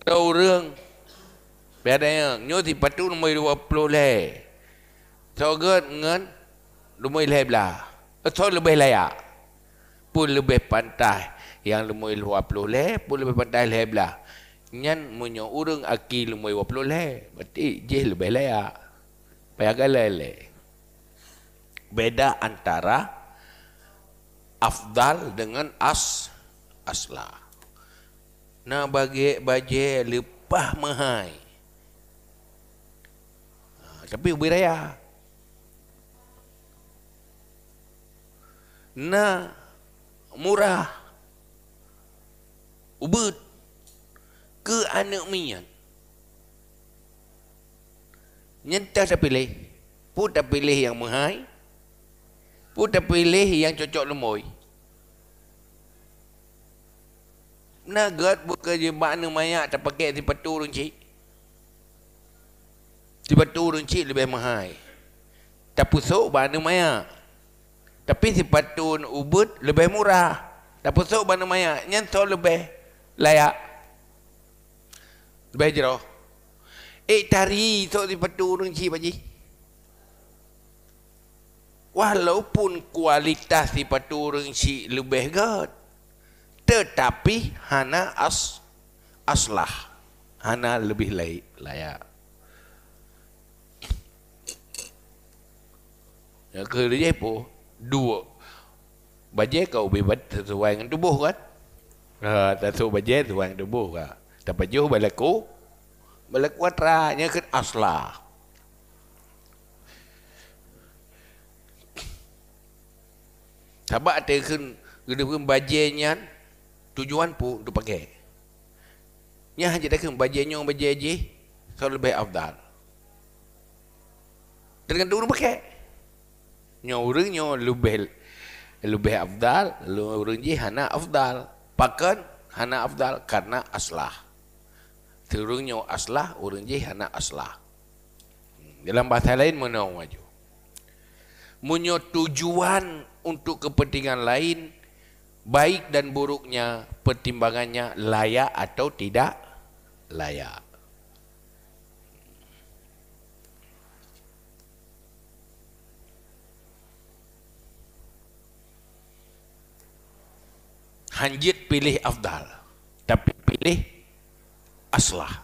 Tahu reng. Biada yang nyo si patu lumoi 20 leh. Sorot dengan lumoi leh belah. Atau lebih layak. Pun lebih pantai yang lumoi 20 leh pun lebih pantai leh belah. Nyan munyo urang aki lumoi 20 leh. Berarti je lebih layak payagalele beda antara afdal dengan as asla na bagi baje lepah mahai ha, tapi wiraya na murah Ubud ke anak minyak Nyentas dah pilih. Pun dah pilih yang menghai. Pun dah pilih yang cocok lemoy. Nagat bekerja makna mayat tak pakai tiba turun cik. Tiba turun cik lebih mahal. Tak pusuk makna mayat. Tapi tiba turun ubud lebih murah. Tak pusuk makna mayat. Nyentuh lebih layak. Lebih jeruk. Eh tari so di petu si cik pakcik. Walaupun kualitas di petu orang cik lebih gad. Tetapi hana as aslah. Hana lebih layak. layak. Ya kerja po dua. Baje kau bebat sesuai dengan tubuh kan? Ha, tak tahu baje sesuai dengan tubuh kan? Tapi jauh balik kau balakwat ra nya ke asla Taba ate kun gede pun nya tujuan pu tu pakai. Nya haja dak kun bajenya ng bajeji so lebih afdal. Dengan tu pakai. Nya urang nya lebih lebih afdal, lu urang ji hana afdal. Pakan hana afdal karena aslah terungnya aslah orang je anak aslah dalam bahasa lain mana orang maju punya tujuan untuk kepentingan lain baik dan buruknya pertimbangannya layak atau tidak layak hanjit pilih afdal tapi pilih aslah.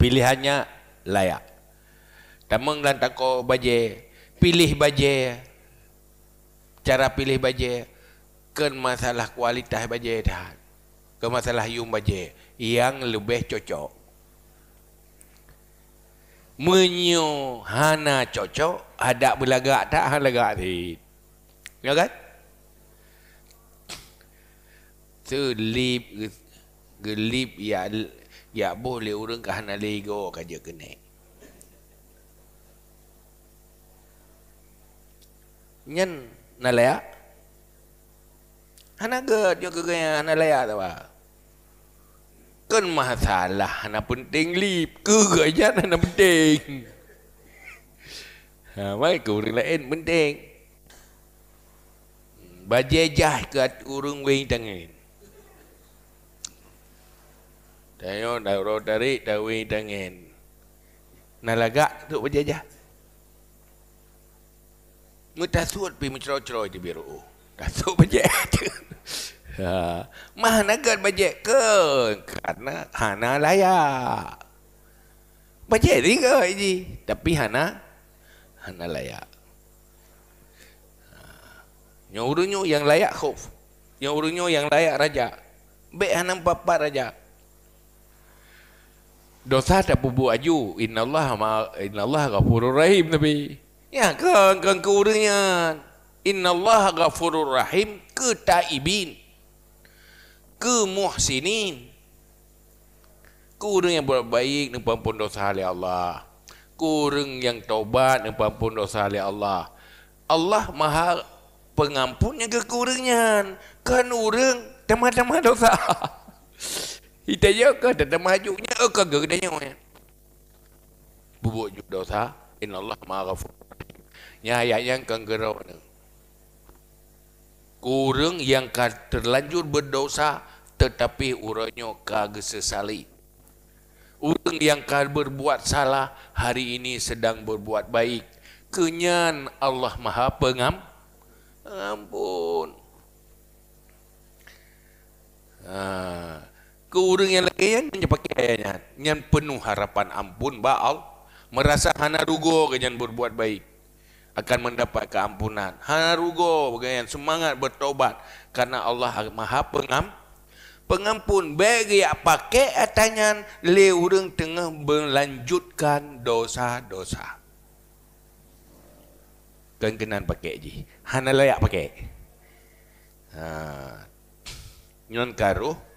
Pilihannya layak. Tamang lan tako baje, pilih baje. Cara pilih baje ken masalah kualitas baje dah. Ke masalah yum baje yang lebih cocok. Menyu hana cocok, ada belagak tak halagak sih. Ya kan? Selip gelip ya ya boleh urang ka hana lego ka je kene nyen na laya hana ge dia ge ge hana laya ta ba kan masalah hana penting lip ke ge ja hana penting ha mai ke urang lain penting Bajajah ke urung wing tangan. Tayo dah dari tarik dah nalaga tu Nalagak tu berjajah. Mutasut pi mencerai-cerai di biru. Tasut bajet. [LAUGHS] Ha. Mana gad bajet ke? Karena hana layak. Bajet ni ke ini? Tapi hana hana layak. Ha. Nyurunyo yang layak khuf. Yang urunyo yang layak raja. Baik hanam papa Raja dosa tak pun aju. Inna Allah ma inna Allah ghafurur rahim tapi. Ya ke kan, kan ke urinya. Inna Allah ghafurur rahim ke taibin. Ke muhsinin. Ke yang buat baik nak pun dosa oleh Allah. Ke yang taubat nak pun dosa oleh Allah. Allah Maha pengampunnya ke urangnya. Kan urang tema-tema dosa. [LAUGHS] Kita ya ke kata mahajuknya ke ke gedenya ya. Bubuk juk dosa innallah ma'rafu. Nya ayat yang kan gerak Kurang yang terlanjur berdosa tetapi uranya kage sesali. Urang yang kan berbuat salah hari ini sedang berbuat baik. Kenyan Allah Maha Pengam. Ampun. ke orang yang lagi yang dia pakai ayahnya yang penuh harapan ampun ba'al merasa hana rugo ke berbuat baik akan mendapat keampunan hana rugo bagian semangat bertobat karena Allah maha pengam pengampun bagi yang pakai atanya le orang tengah melanjutkan dosa-dosa kan kenan pakai je hana layak pakai ha nyon karuh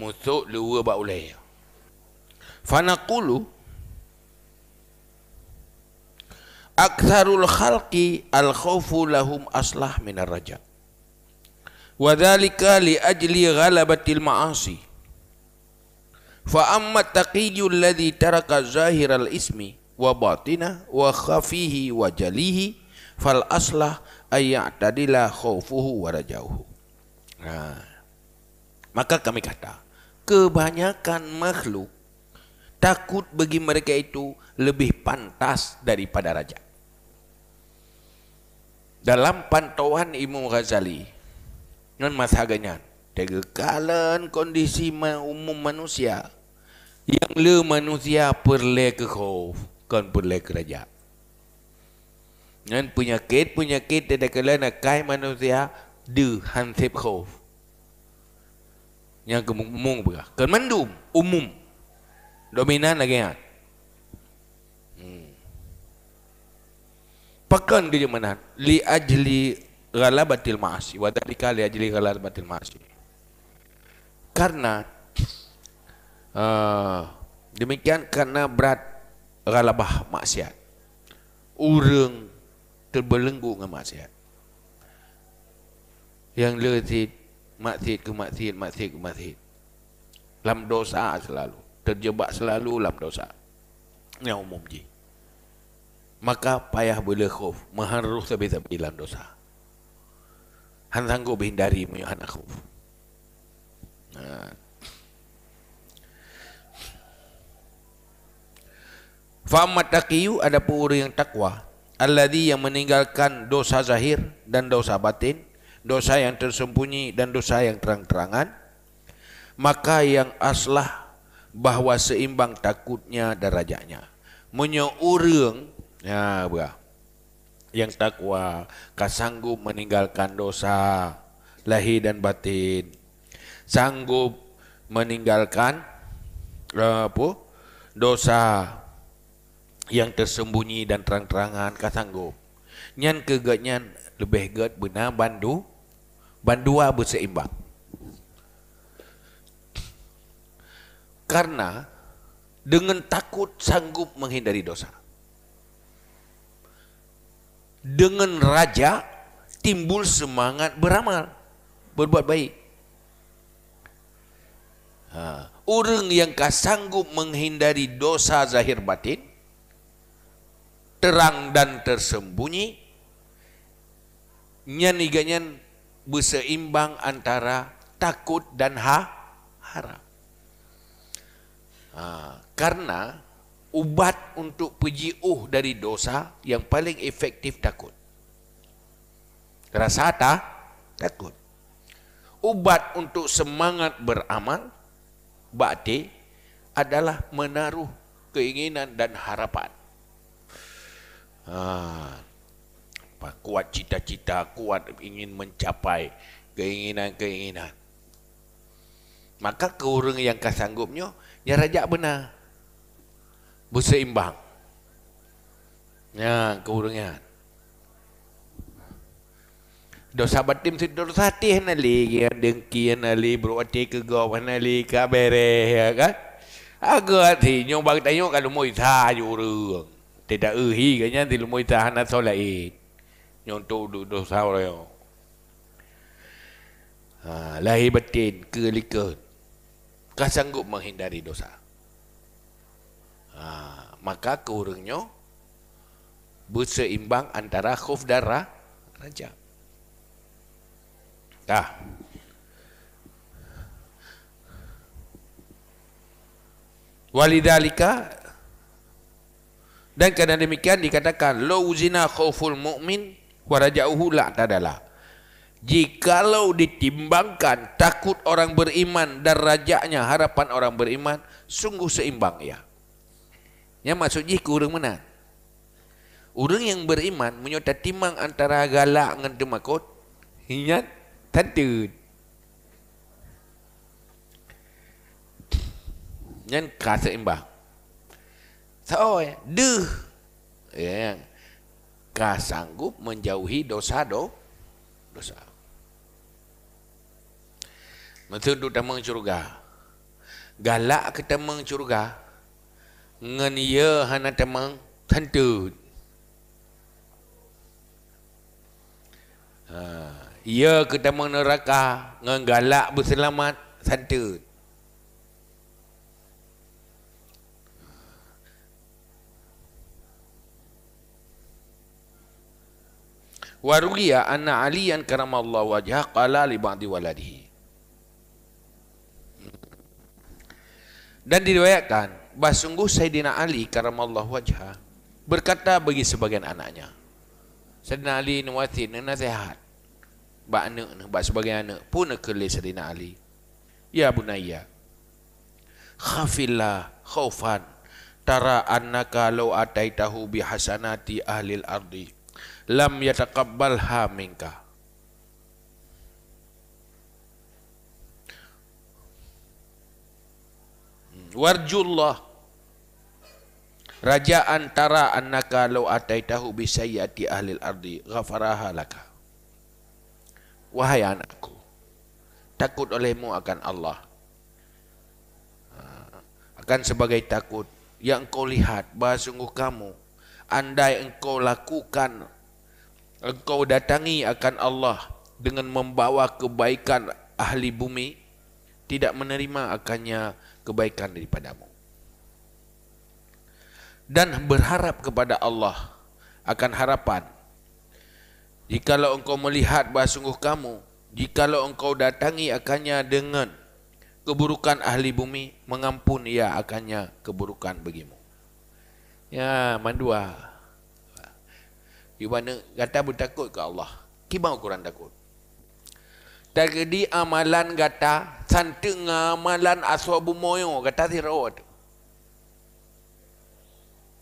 musuk lua ba ulai fanaqulu aktsarul khalqi al khawfu lahum aslah min ar raja wa dhalika li ajli ghalabatil ma'asi fa amma taqiyyu alladhi taraka zahiral ismi wa batina wa khafihi wa jalihi fal aslah ayya'tadila khawfuhu wa rajauhu Nah, ha. maka kami kata, kebanyakan makhluk takut bagi mereka itu lebih pantas daripada raja. Dalam pantauan Imam Ghazali dengan masaganya tega kalan kondisi umum manusia yang le manusia perlu ke khauf kan perlu ke raja. Dengan penyakit-penyakit tega kalan kai manusia de hansip khauf yang kemumum berah. Kemendum umum. Dominan lagi ya. Hmm. Pakan dia mana? Li ajli ghalabatil ma'asi wa dalika li ajli ghalabatil ma'asi. Karena uh, [SNIFFS] demikian karena berat ghalabah maksiat. urung terbelenggu dengan maksiat. Yang lebih maksiat ke maksiat, maksiat ke maksiat. Dalam dosa selalu. Terjebak selalu dalam dosa. Ini umum je. Maka payah bila khuf. Maharuh tapi-tapi dalam dosa. Han sanggup hindari mu yang nak khuf. Ha. taqiyu ada pun yang taqwa. Alladhi yang meninggalkan dosa zahir dan dosa batin dosa yang tersembunyi dan dosa yang terang-terangan, maka yang aslah bahwa seimbang takutnya darajatnya. Menyeurung, ya, bua, yang takwa, kasanggup meninggalkan dosa lahir dan batin, sanggup meninggalkan apa dosa yang tersembunyi dan terang-terangan kasanggup nyan kegaknyan lebih gerd benar bandu bandua berseimbang karena dengan takut sanggup menghindari dosa dengan raja timbul semangat beramal berbuat baik ha. orang yang tak sanggup menghindari dosa zahir batin terang dan tersembunyi nyan iga nyan berseimbang antara takut dan ha harap. Ha, karena ubat untuk puji uh dari dosa yang paling efektif takut. Rasa tak takut. Ubat untuk semangat beramal bakti adalah menaruh keinginan dan harapan. Ha, apa kuat cita-cita kuat ingin mencapai keinginan-keinginan maka ke yang kasanggupnya dia rajak benar berseimbang ya ke Do yang dosa batin si dosa hati nali ya dengki nali berwati ke gawa nali kabere ya kan agak si nyong bagi tanya kalau mau itah jurung tidak uhi kanya di lumoi tahanan solat nyontoh duduk duduk ha, lahir batin ke lika Kau sanggup menghindari dosa ha, Maka keurangnya Berseimbang antara khuf darah Raja Dah Walidalika Dan kerana demikian dikatakan Lo uzina khuful mu'min warajauhu la tadala jikalau ditimbangkan takut orang beriman dan rajaknya harapan orang beriman sungguh seimbang ya yang maksud jih kurang mana orang yang beriman menyota timbang antara galak dengan demakot hingga tentu yang kasih imbang so, deh ya, yang maka sanggup menjauhi dosa do, dosa. Mesti untuk kita mengcurga. Galak kita mengcurga. Ngan ia hana kita menghentu. Ha. Ia kita meneraka. Ngan galak berselamat. Santut. waruya anna aliyan karamallahu wajah qala li ba'di waladihi dan diriwayatkan bahawa sungguh Sayyidina Ali karamallahu wajah berkata bagi sebagian anaknya Sayyidina Ali nuwati nasihat bak anak ne sebagian anak pun ke Sayyidina Ali ya bunaya. khafillah khaufan tara annaka kalau ataitahu bi hasanati ahli al-ardi lam yataqabbal ha minka hmm, warjullah raja antara annaka law ataitahu bi sayyati ahli al-ardi ghafaraha laka wahai anakku takut olehmu akan Allah ah, akan sebagai takut yang kau lihat bahawa sungguh kamu andai engkau lakukan engkau datangi akan Allah dengan membawa kebaikan ahli bumi tidak menerima akannya kebaikan daripadamu dan berharap kepada Allah akan harapan jikalau engkau melihat bahawa sungguh kamu jikalau engkau datangi akannya dengan keburukan ahli bumi mengampun ia akannya keburukan bagimu ya manduah di mana kata bertakut ke Allah. Kibau Quran takut. Tadi amalan kata santeng amalan aswabu moyo kata si rawat.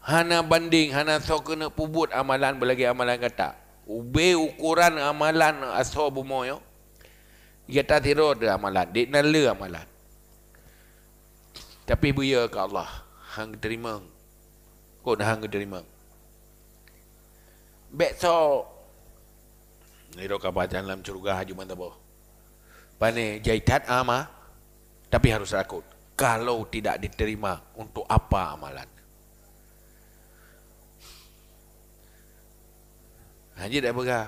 Hana banding hana so kena pubut amalan berlagi amalan kata. Ube ukuran amalan ashabu moyo. Kata si rawat amalan, dik nala amalan. Tapi buya ke Allah. Hang terima. Kau dah hang terima. Betso. Niro kabajan lam curuga haju manda boh. Pane jaitat ama, tapi harus takut. Kalau tidak diterima, untuk apa amalan? Haji dah pegah.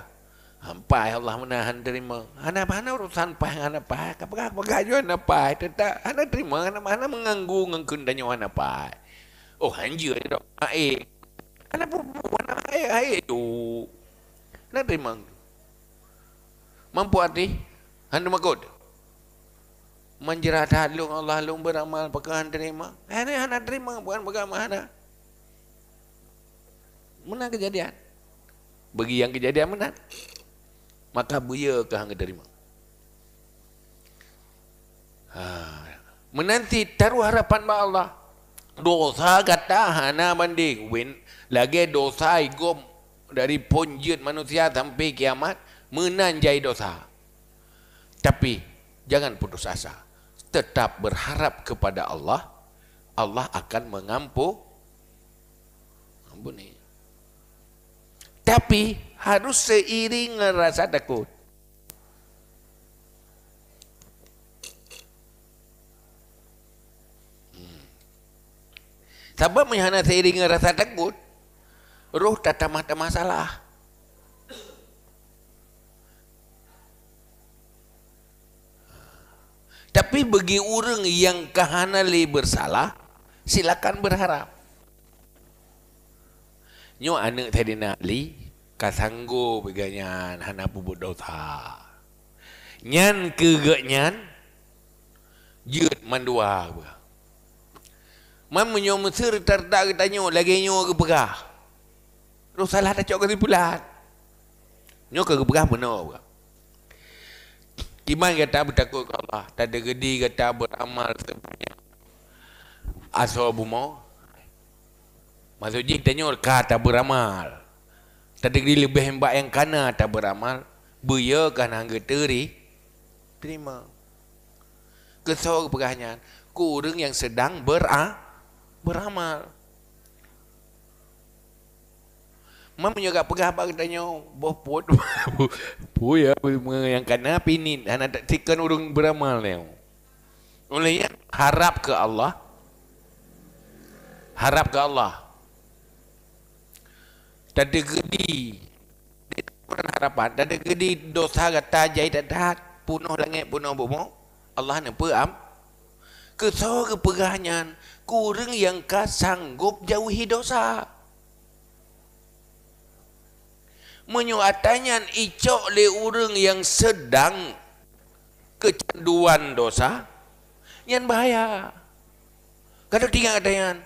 Hampa Allah menahan terima. Hana apa hana urusan apa yang hana apa? Kepegah pegah jua hana apa? Tetap hana terima. Hana mana mengganggu mengkendanya hana apa? Oh hanji dah. Aik. Anak bubu, anak air, air tu. Nak terima, Mampu hati, hantu makut. Menjerat halung Allah halung beramal, apakah hantu terima? Ini eh, hantu terima, bukan bagaimana hantu. Menang kejadian. Bagi yang kejadian mana, Maka buya ke hantu terima. Ha. Menanti taruh harapan bahawa Allah. Dosa kata hana banding. Win, lagi dosa igom dari punjut manusia sampai kiamat menanjai dosa tapi jangan putus asa tetap berharap kepada Allah Allah akan mengampu ni. tapi harus seiring rasa takut hmm. Sebab menyana seiring rasa takut, roh tak ada masalah. Tapi bagi orang yang kahana kehanali bersalah, silakan berharap. Nyo anak tadi nak li, kasanggo peganyan hana bubut dosa. Nyan ke nyan, jut mandua. Mam menyo mesir tertak tanyo lagi nyo ke Rosalah dah cakap kata pulat. Nyok ke berah mana orang. Iman kata apa takut ke Allah. Tak ada gedi kata beramal sebanyak. Asal bumo. Maksudnya kita nyok kata beramal. Tak ada gedi lebih hebat yang kena tak beramal. Beya kan hangga teri. Terima. Kesor perahnya. Kurung yang sedang berah. Beramal. Beramal. Mama juga pegah apa katanya oh, Boh put [LAUGHS] Puh ya Mereka yang kena pinin dan ada tikan urung beramal ni Oleh yang harap ke Allah Harap ke Allah Tak ada gedi Kurang harapan Tak ada gedi dosa kata Jai tak tak Punuh langit punuh bumi Allah ni peram Kesau kepegahnya Kurang Kurang yang kasanggup jauhi dosa menyuatanyan icok le urung yang sedang kecanduan dosa yang bahaya kada tinggal katanyan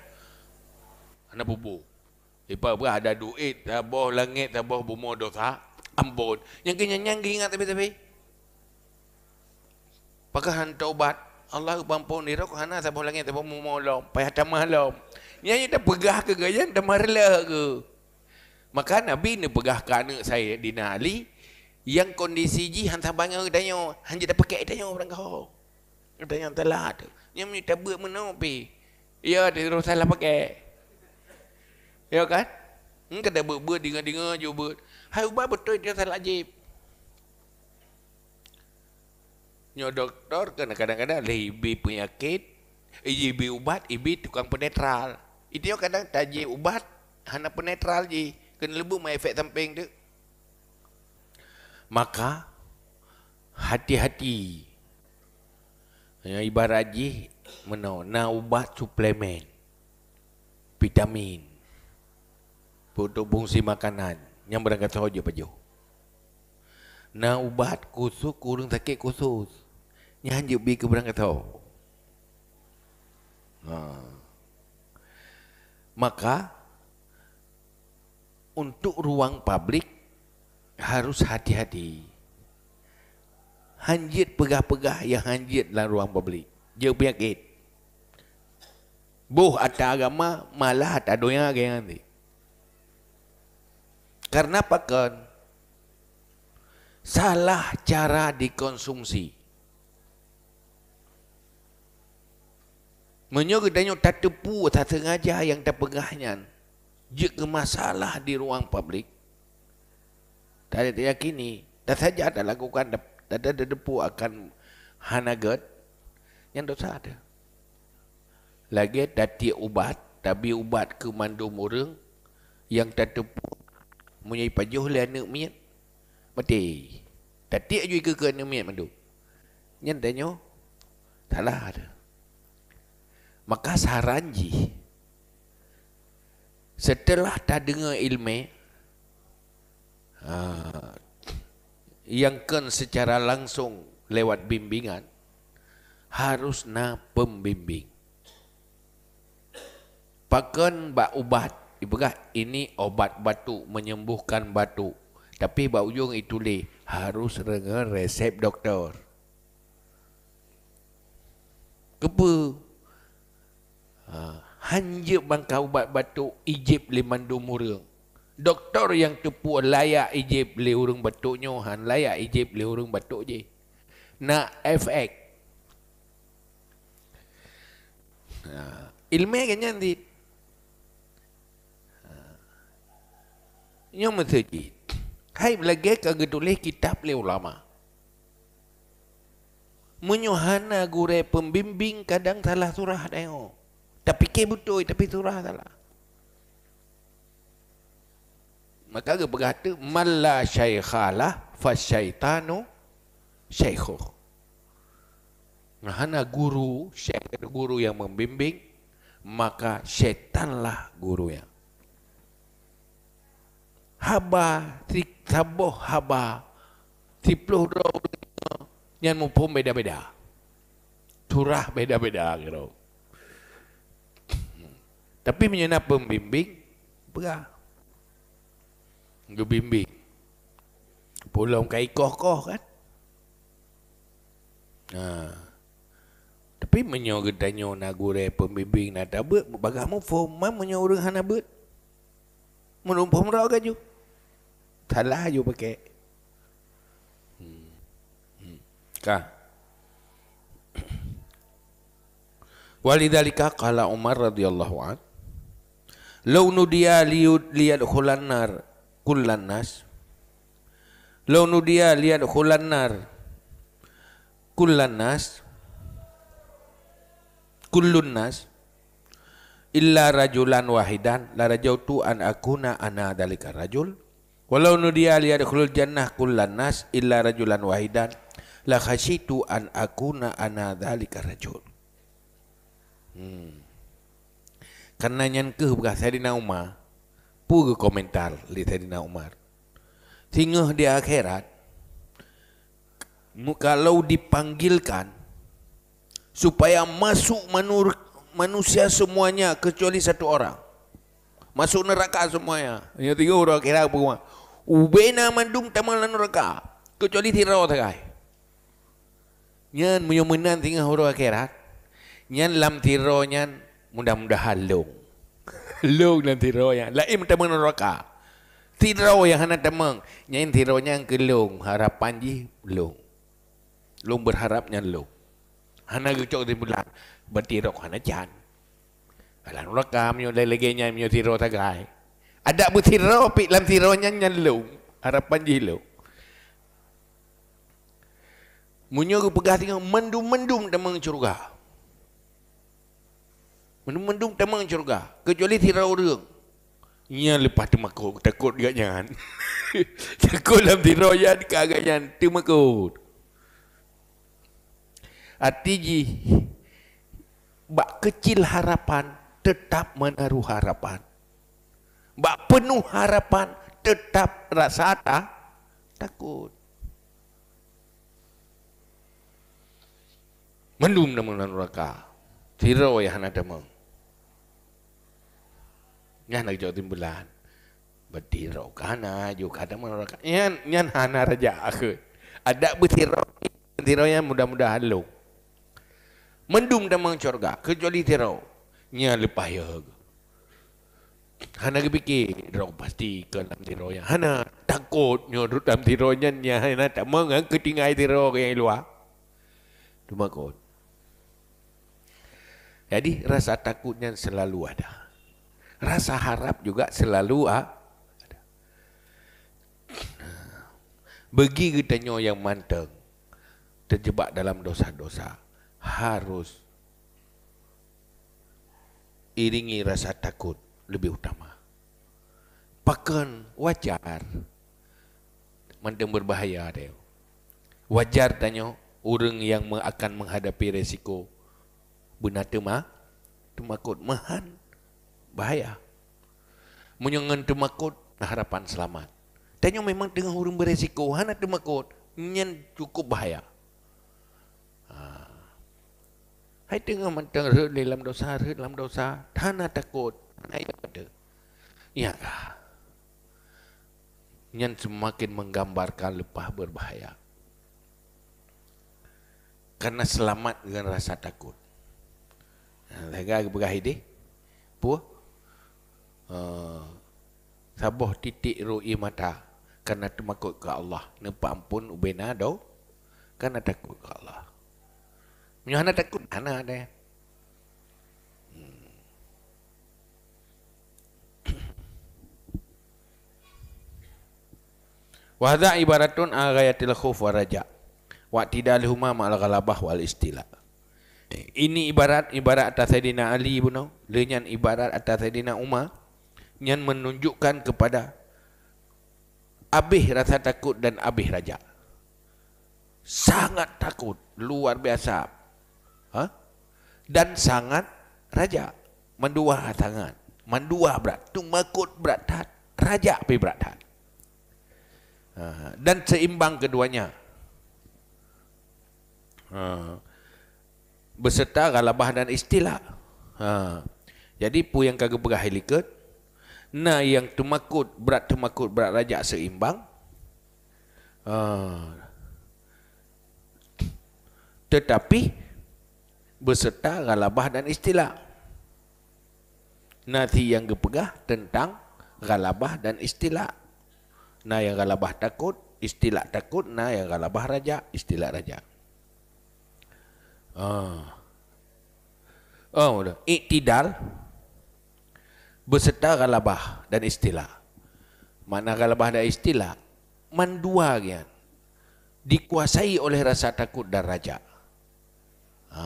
ana bubu ipa ba ada duit tabah langit tabah bumo dosa ambon yang kenyang nyang ingat tapi-tapi pakai pakah bat Allah bampun ni rok hana tabah langit tabah bumo lom payah tamah lom nyanyi ta pegah kegayaan, gayan marilah ke Maka Nabi ni pegah ke anak saya, Dina Ali, yang kondisi ji hantar bangga ke tanya, hanya dah pakai tanya orang kau. ada yang telah tu. Yang ni tak buat mana pi. Ya, dia terus salah pakai. Ya kan? Hmm, kata buat-buat, dengar-dengar je buat. Hai, ubah betul dia salah jib. Nyo doktor kena kadang-kadang lebih penyakit. Ibi ubat, ibi tukang penetral. Itu kadang tajib ubat, hana penetral ji. Kena lebu mai efek samping dia. Maka hati-hati. ibarat haji menau na ubat suplemen. Vitamin. Untuk fungsi makanan yang berangkat saja pajo. Na ubat khusus kurung sakit khusus yang hanya bi ke berangkat tau. Ha. Maka untuk ruang publik harus hati-hati. Hanjit pegah-pegah yang hanjit dalam ruang publik. Dia penyakit. Buh atas agama malah atas doa yang agak nanti. Karena apa kan? Salah cara dikonsumsi. Menyuruh dan tanya tak tepu, tak sengaja yang tak pegahnya jika masalah di ruang publik dari yakini tak saja ada lakukan tak ada depu akan hanagat yang dosa ada lagi dati ubat tapi ubat ke mandu murung yang tatepu menyai pajuh le lah anak miat mati Tadi aju ke ke anak miat mandu nyantanyo salah ada maka saranji Setelah dah dengar ilmu yang ha, kan secara langsung lewat bimbingan harus na pembimbing. Pakan bak ubat, ibarat ini obat batu menyembuhkan batu. Tapi bau ujung itu leh harus dengar resep doktor. Kepu. Ha, hanya bangka ubat batuk ijib le mandu Doktor yang tepu layak ijib le urung batuknya, han layak ijib le urung batuk je. Nak efek. Nah, ha, ilmu kan nanti. Ha. Nyo mesti. Hai belage ka gedulih kitab le ulama. Menyuhana gure pembimbing kadang salah surah tengok. Dah fikir betul tapi surah salah. Maka dia berkata, Man la syaikhalah fasyaitanu syaikhuh. Mana guru, syaitan guru yang membimbing, maka syaitanlah guru yang. Haba, sabuh haba, tipluh roh, yang mumpung beda-beda. Turah beda-beda, kira-kira. Tapi menyenap pembimbing, berah. Dia Pulang kai koh koh kan. Ha. Tapi menyuruh orang tanya nak gure pembimbing nak tabut, bagaimu formal punya orang yang buat? Menumpah merah kan juga. Salah juga pakai. Hmm. Kah? [COUGHS] Walidalika kala Umar radhiyallahu an. Lau nudia liud liad kulanar kulanas, Lau nudia liad kulanar kulanas Kullunnas. Illa rajulan wahidan. La rajau tu'an na ana dalika rajul. Walau nudia liad khulul jannah kulanas Illa rajulan wahidan. La kasih khasitu an na ana dalika rajul. Hmm kerana yang ke bukan Sayyidina Umar pura komentar li Sayyidina Umar tinggal di akhirat kalau dipanggilkan supaya masuk manur, manusia semuanya kecuali satu orang masuk neraka semuanya ya tiga orang kira apa ubena mandung tamal neraka kecuali tirau tagai nyan menyemenan tinggal huruf akhirat nyan lam tirau nyan mudah-mudahan long. Long [LAUGHS] dan tiro yang lain teman neraka. Tiro yang hana temeng nyain tiro nya yang ke harapan ji long. Long berharapnya long. Hana gucok di bulan, bertiro hana jan. Alah neraka menyo lain lagi nyain menyo tiro tagai. Ada butiro pi lam tiro nya nyang long, harapan ji long. Munyo ke pegah tengok mendum-mendum temeng curugah. Mendung-mendung temang syurga. Kecuali tirau orang. Ia lepas temakut. Takut dia jangan. [LAUGHS] takut dalam tirau dia ya, dekat agak jangan. Temakut. Artiji. Bak kecil harapan tetap menaruh harapan. Bak penuh harapan tetap rasa tak takut. Mendung dalam neraka. Tirau yang ada mengu. Nyan lah. nak jauh timbulan. Betiro kana juga ada menolak. Nyan nyan hana raja aku. Ada betiro betiro yang mudah mudah halu. Mendum dan mengcorga kecuali tiro. Nyan lepas ya. Hana kepikir, roh pasti ke dalam tiro yang Hana takut nyodot dalam tiro yang ni Hana tak mengangkat tinggal tiro yang luar Cuma kot Jadi rasa takutnya selalu ada rasa harap juga selalu ah, ada. Bagi kita yang manteng, terjebak dalam dosa-dosa, harus iringi rasa takut lebih utama. Pakan wajar, manteng berbahaya dia. Wajar tanya orang yang akan menghadapi resiko benar tema, tema mahan bahaya. Menyengen temakut, harapan selamat. Dan yang memang dengan hurung beresiko, hana temakut, nyen cukup bahaya. Ha. Hai tengah mantang rut dalam dosa, rut dalam dosa, hana takut, hana yang ada. Ya kah? Nyen semakin menggambarkan lepas berbahaya. Karena selamat dengan rasa takut. Ha, saya kata, berkahit deh. Puh, Ah. sabah titik ru'i mata kerana temakut ke Allah nampak ampun ubena do kerana takut ke Allah Menyuh anak takut Kerana ada hmm. [COUGHS] Wahda ibaratun agayatil gayatil khuf wa raja wa tidak lihuma ma'al ghalabah wal istila ini ibarat ibarat atas Sayyidina Ali bunau lenyan ibarat atas Sayyidina Umar yang menunjukkan kepada abih rasa takut dan abih raja. Sangat takut, luar biasa. Ha? Dan sangat raja. Mendua tangan Mendua berat. makut berat hat. Raja pi berat hat. Ha. Dan seimbang keduanya. Ha. Beserta galabah dan istilah. Ha. Jadi pu yang kagak pegah helikot, na yang temakut berat temakut berat rajak seimbang uh, tetapi beserta galabah dan istilah nanti yang gepegah tentang galabah dan istilah na yang galabah takut istilah takut na yang galabah raja istilah raja ah uh. oh iktidal berserta galabah dan istilah. Makna galabah dan istilah, mandua kian. Dikuasai oleh rasa takut dan raja. Ha.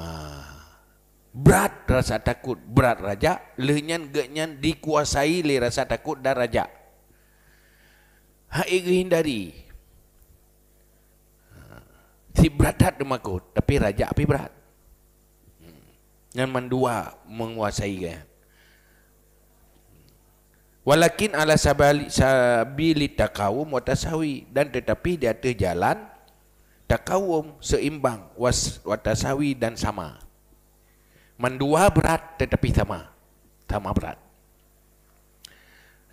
Berat rasa takut, berat raja, lehnyan genyan dikuasai oleh rasa takut dan raja. Hak ingin hindari. Ha. Si berat beratat demakut, tapi raja api berat. Hmm. Yang mandua menguasai kian. Walakin ala sabali sabili takawum wa dan tetapi di atas jalan takawum seimbang was wa dan sama. Mendua berat tetapi sama. Sama berat.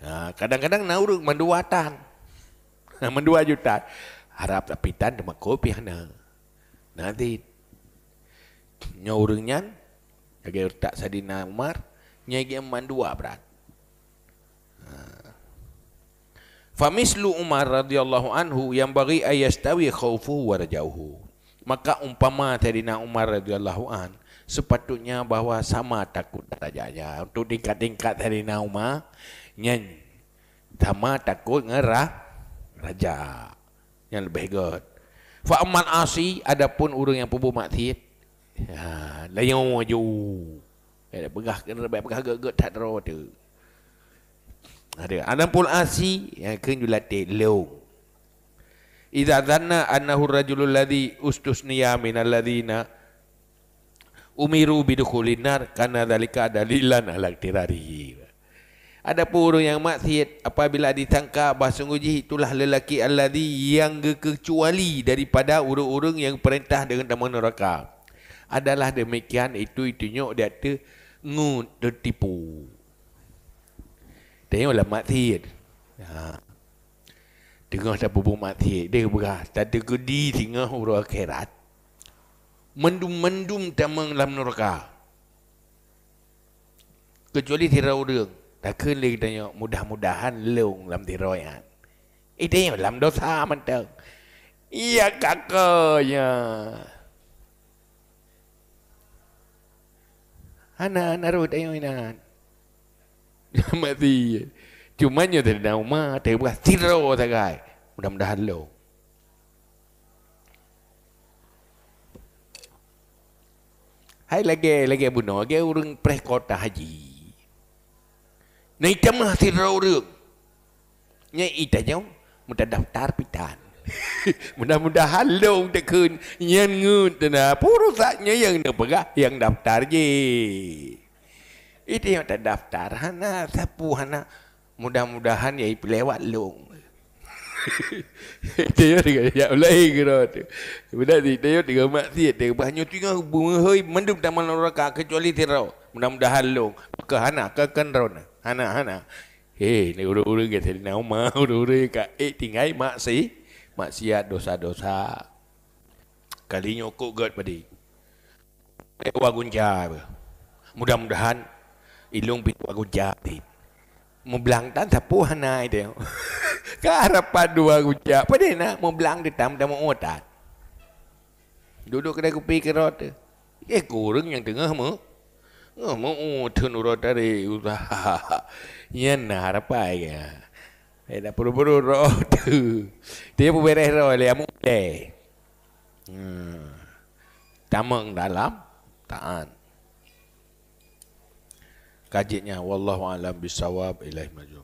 Ha, kadang-kadang nah, nauruk mendua tan. [LAUGHS] mendua juta. Harap tapi tan de mako pihana. Nanti nyaurungnya bagi urtak sadina Umar nyagi mendua berat. Famislu Umar radhiyallahu anhu yang bagi ayastawi khaufu wa rajauhu. Maka umpama dari nak Umar radhiyallahu an sepatutnya bahwa sama takut rajanya. Untuk tingkat-tingkat dari nak Umar nyen sama takut ngerah raja yang lebih god. Fa amman ada pun urung yang pubu maksiat. Ha, layu maju. Ya, pegah kena pegah gegot tak teror tu. Ada. Adapun asi yang eh, kena dilatih leu. Idza dhanna annahu ar-rajulu alladhi ustusniya min alladhina umiru bidukhuli nar kana dhalika dalilan ala tirarihi. Ada pun orang yang maksiat apabila ditangkap bahasa itulah lelaki alladhi yang kecuali daripada orang-orang yang perintah dengan nama neraka. Adalah demikian itu itu nyok dia tu ngut tertipu. Tengoklah matir. Ha. Dengar tak bubuh matir. Dia berah. Tak ada gedi tinggal huruf akhirat. Mendum-mendum tamang dalam neraka. Kecuali tirau dia. Takkan lagi tanya. Mudah-mudahan leung dalam tirau yang. Eh tanya dalam dosa mantap. Ya kakaknya. Anak-anak roh tanya inan mati cuma Cumanya dia dalam rumah, dia buat tidur sekali. Mudah-mudahan lo. Hai lagi, lagi bunuh. Lagi orang perih kota haji. Ini kita mah tidur orang. Ini kita jauh, muda daftar pitan. [LAUGHS] Mudah-mudahan lo untuk kun. Yang ngut, nah, purusaknya yang nebegah, yang daftar je. Yang daftar je. Itu yang terdaftar. Hana sapu hana. Mudah-mudahan ya lewat long. [LAUGHS] Tengok dia kata, siap lagi kira tu. Sebenarnya dia tengok dia mak siap. Dia banyak tinggal bunga hari, mendung taman neraka kecuali tirau. Mudah-mudahan long. Ke hana, ke kan rona. Hana, hana. Hei, eh, ni urut-urut kata, ni nama [LAUGHS] urut-urut kat eh, tinggal mak Maksiat dosa-dosa. Kali nyokok gerd padi. Eh, wagun jahat. Mudah-mudahan ilong pinuago jati. Mo blang tan tapuha na ide. [LAUGHS] Kaharap pa dua guja. Pwede na mo blang ditam da mo uta. Duduk kada ku pikir ate. Ye kurang eh, yang tengah mo. Ngo eh, mo uta nuro tare uta. [LAUGHS] Yan na harap ai ya. Eh dah buru-buru roh tu. Dia pun beres roh leh amuk leh. Hmm. Tamang dalam taan kajiannya wallahu alam bisawab ilaih maju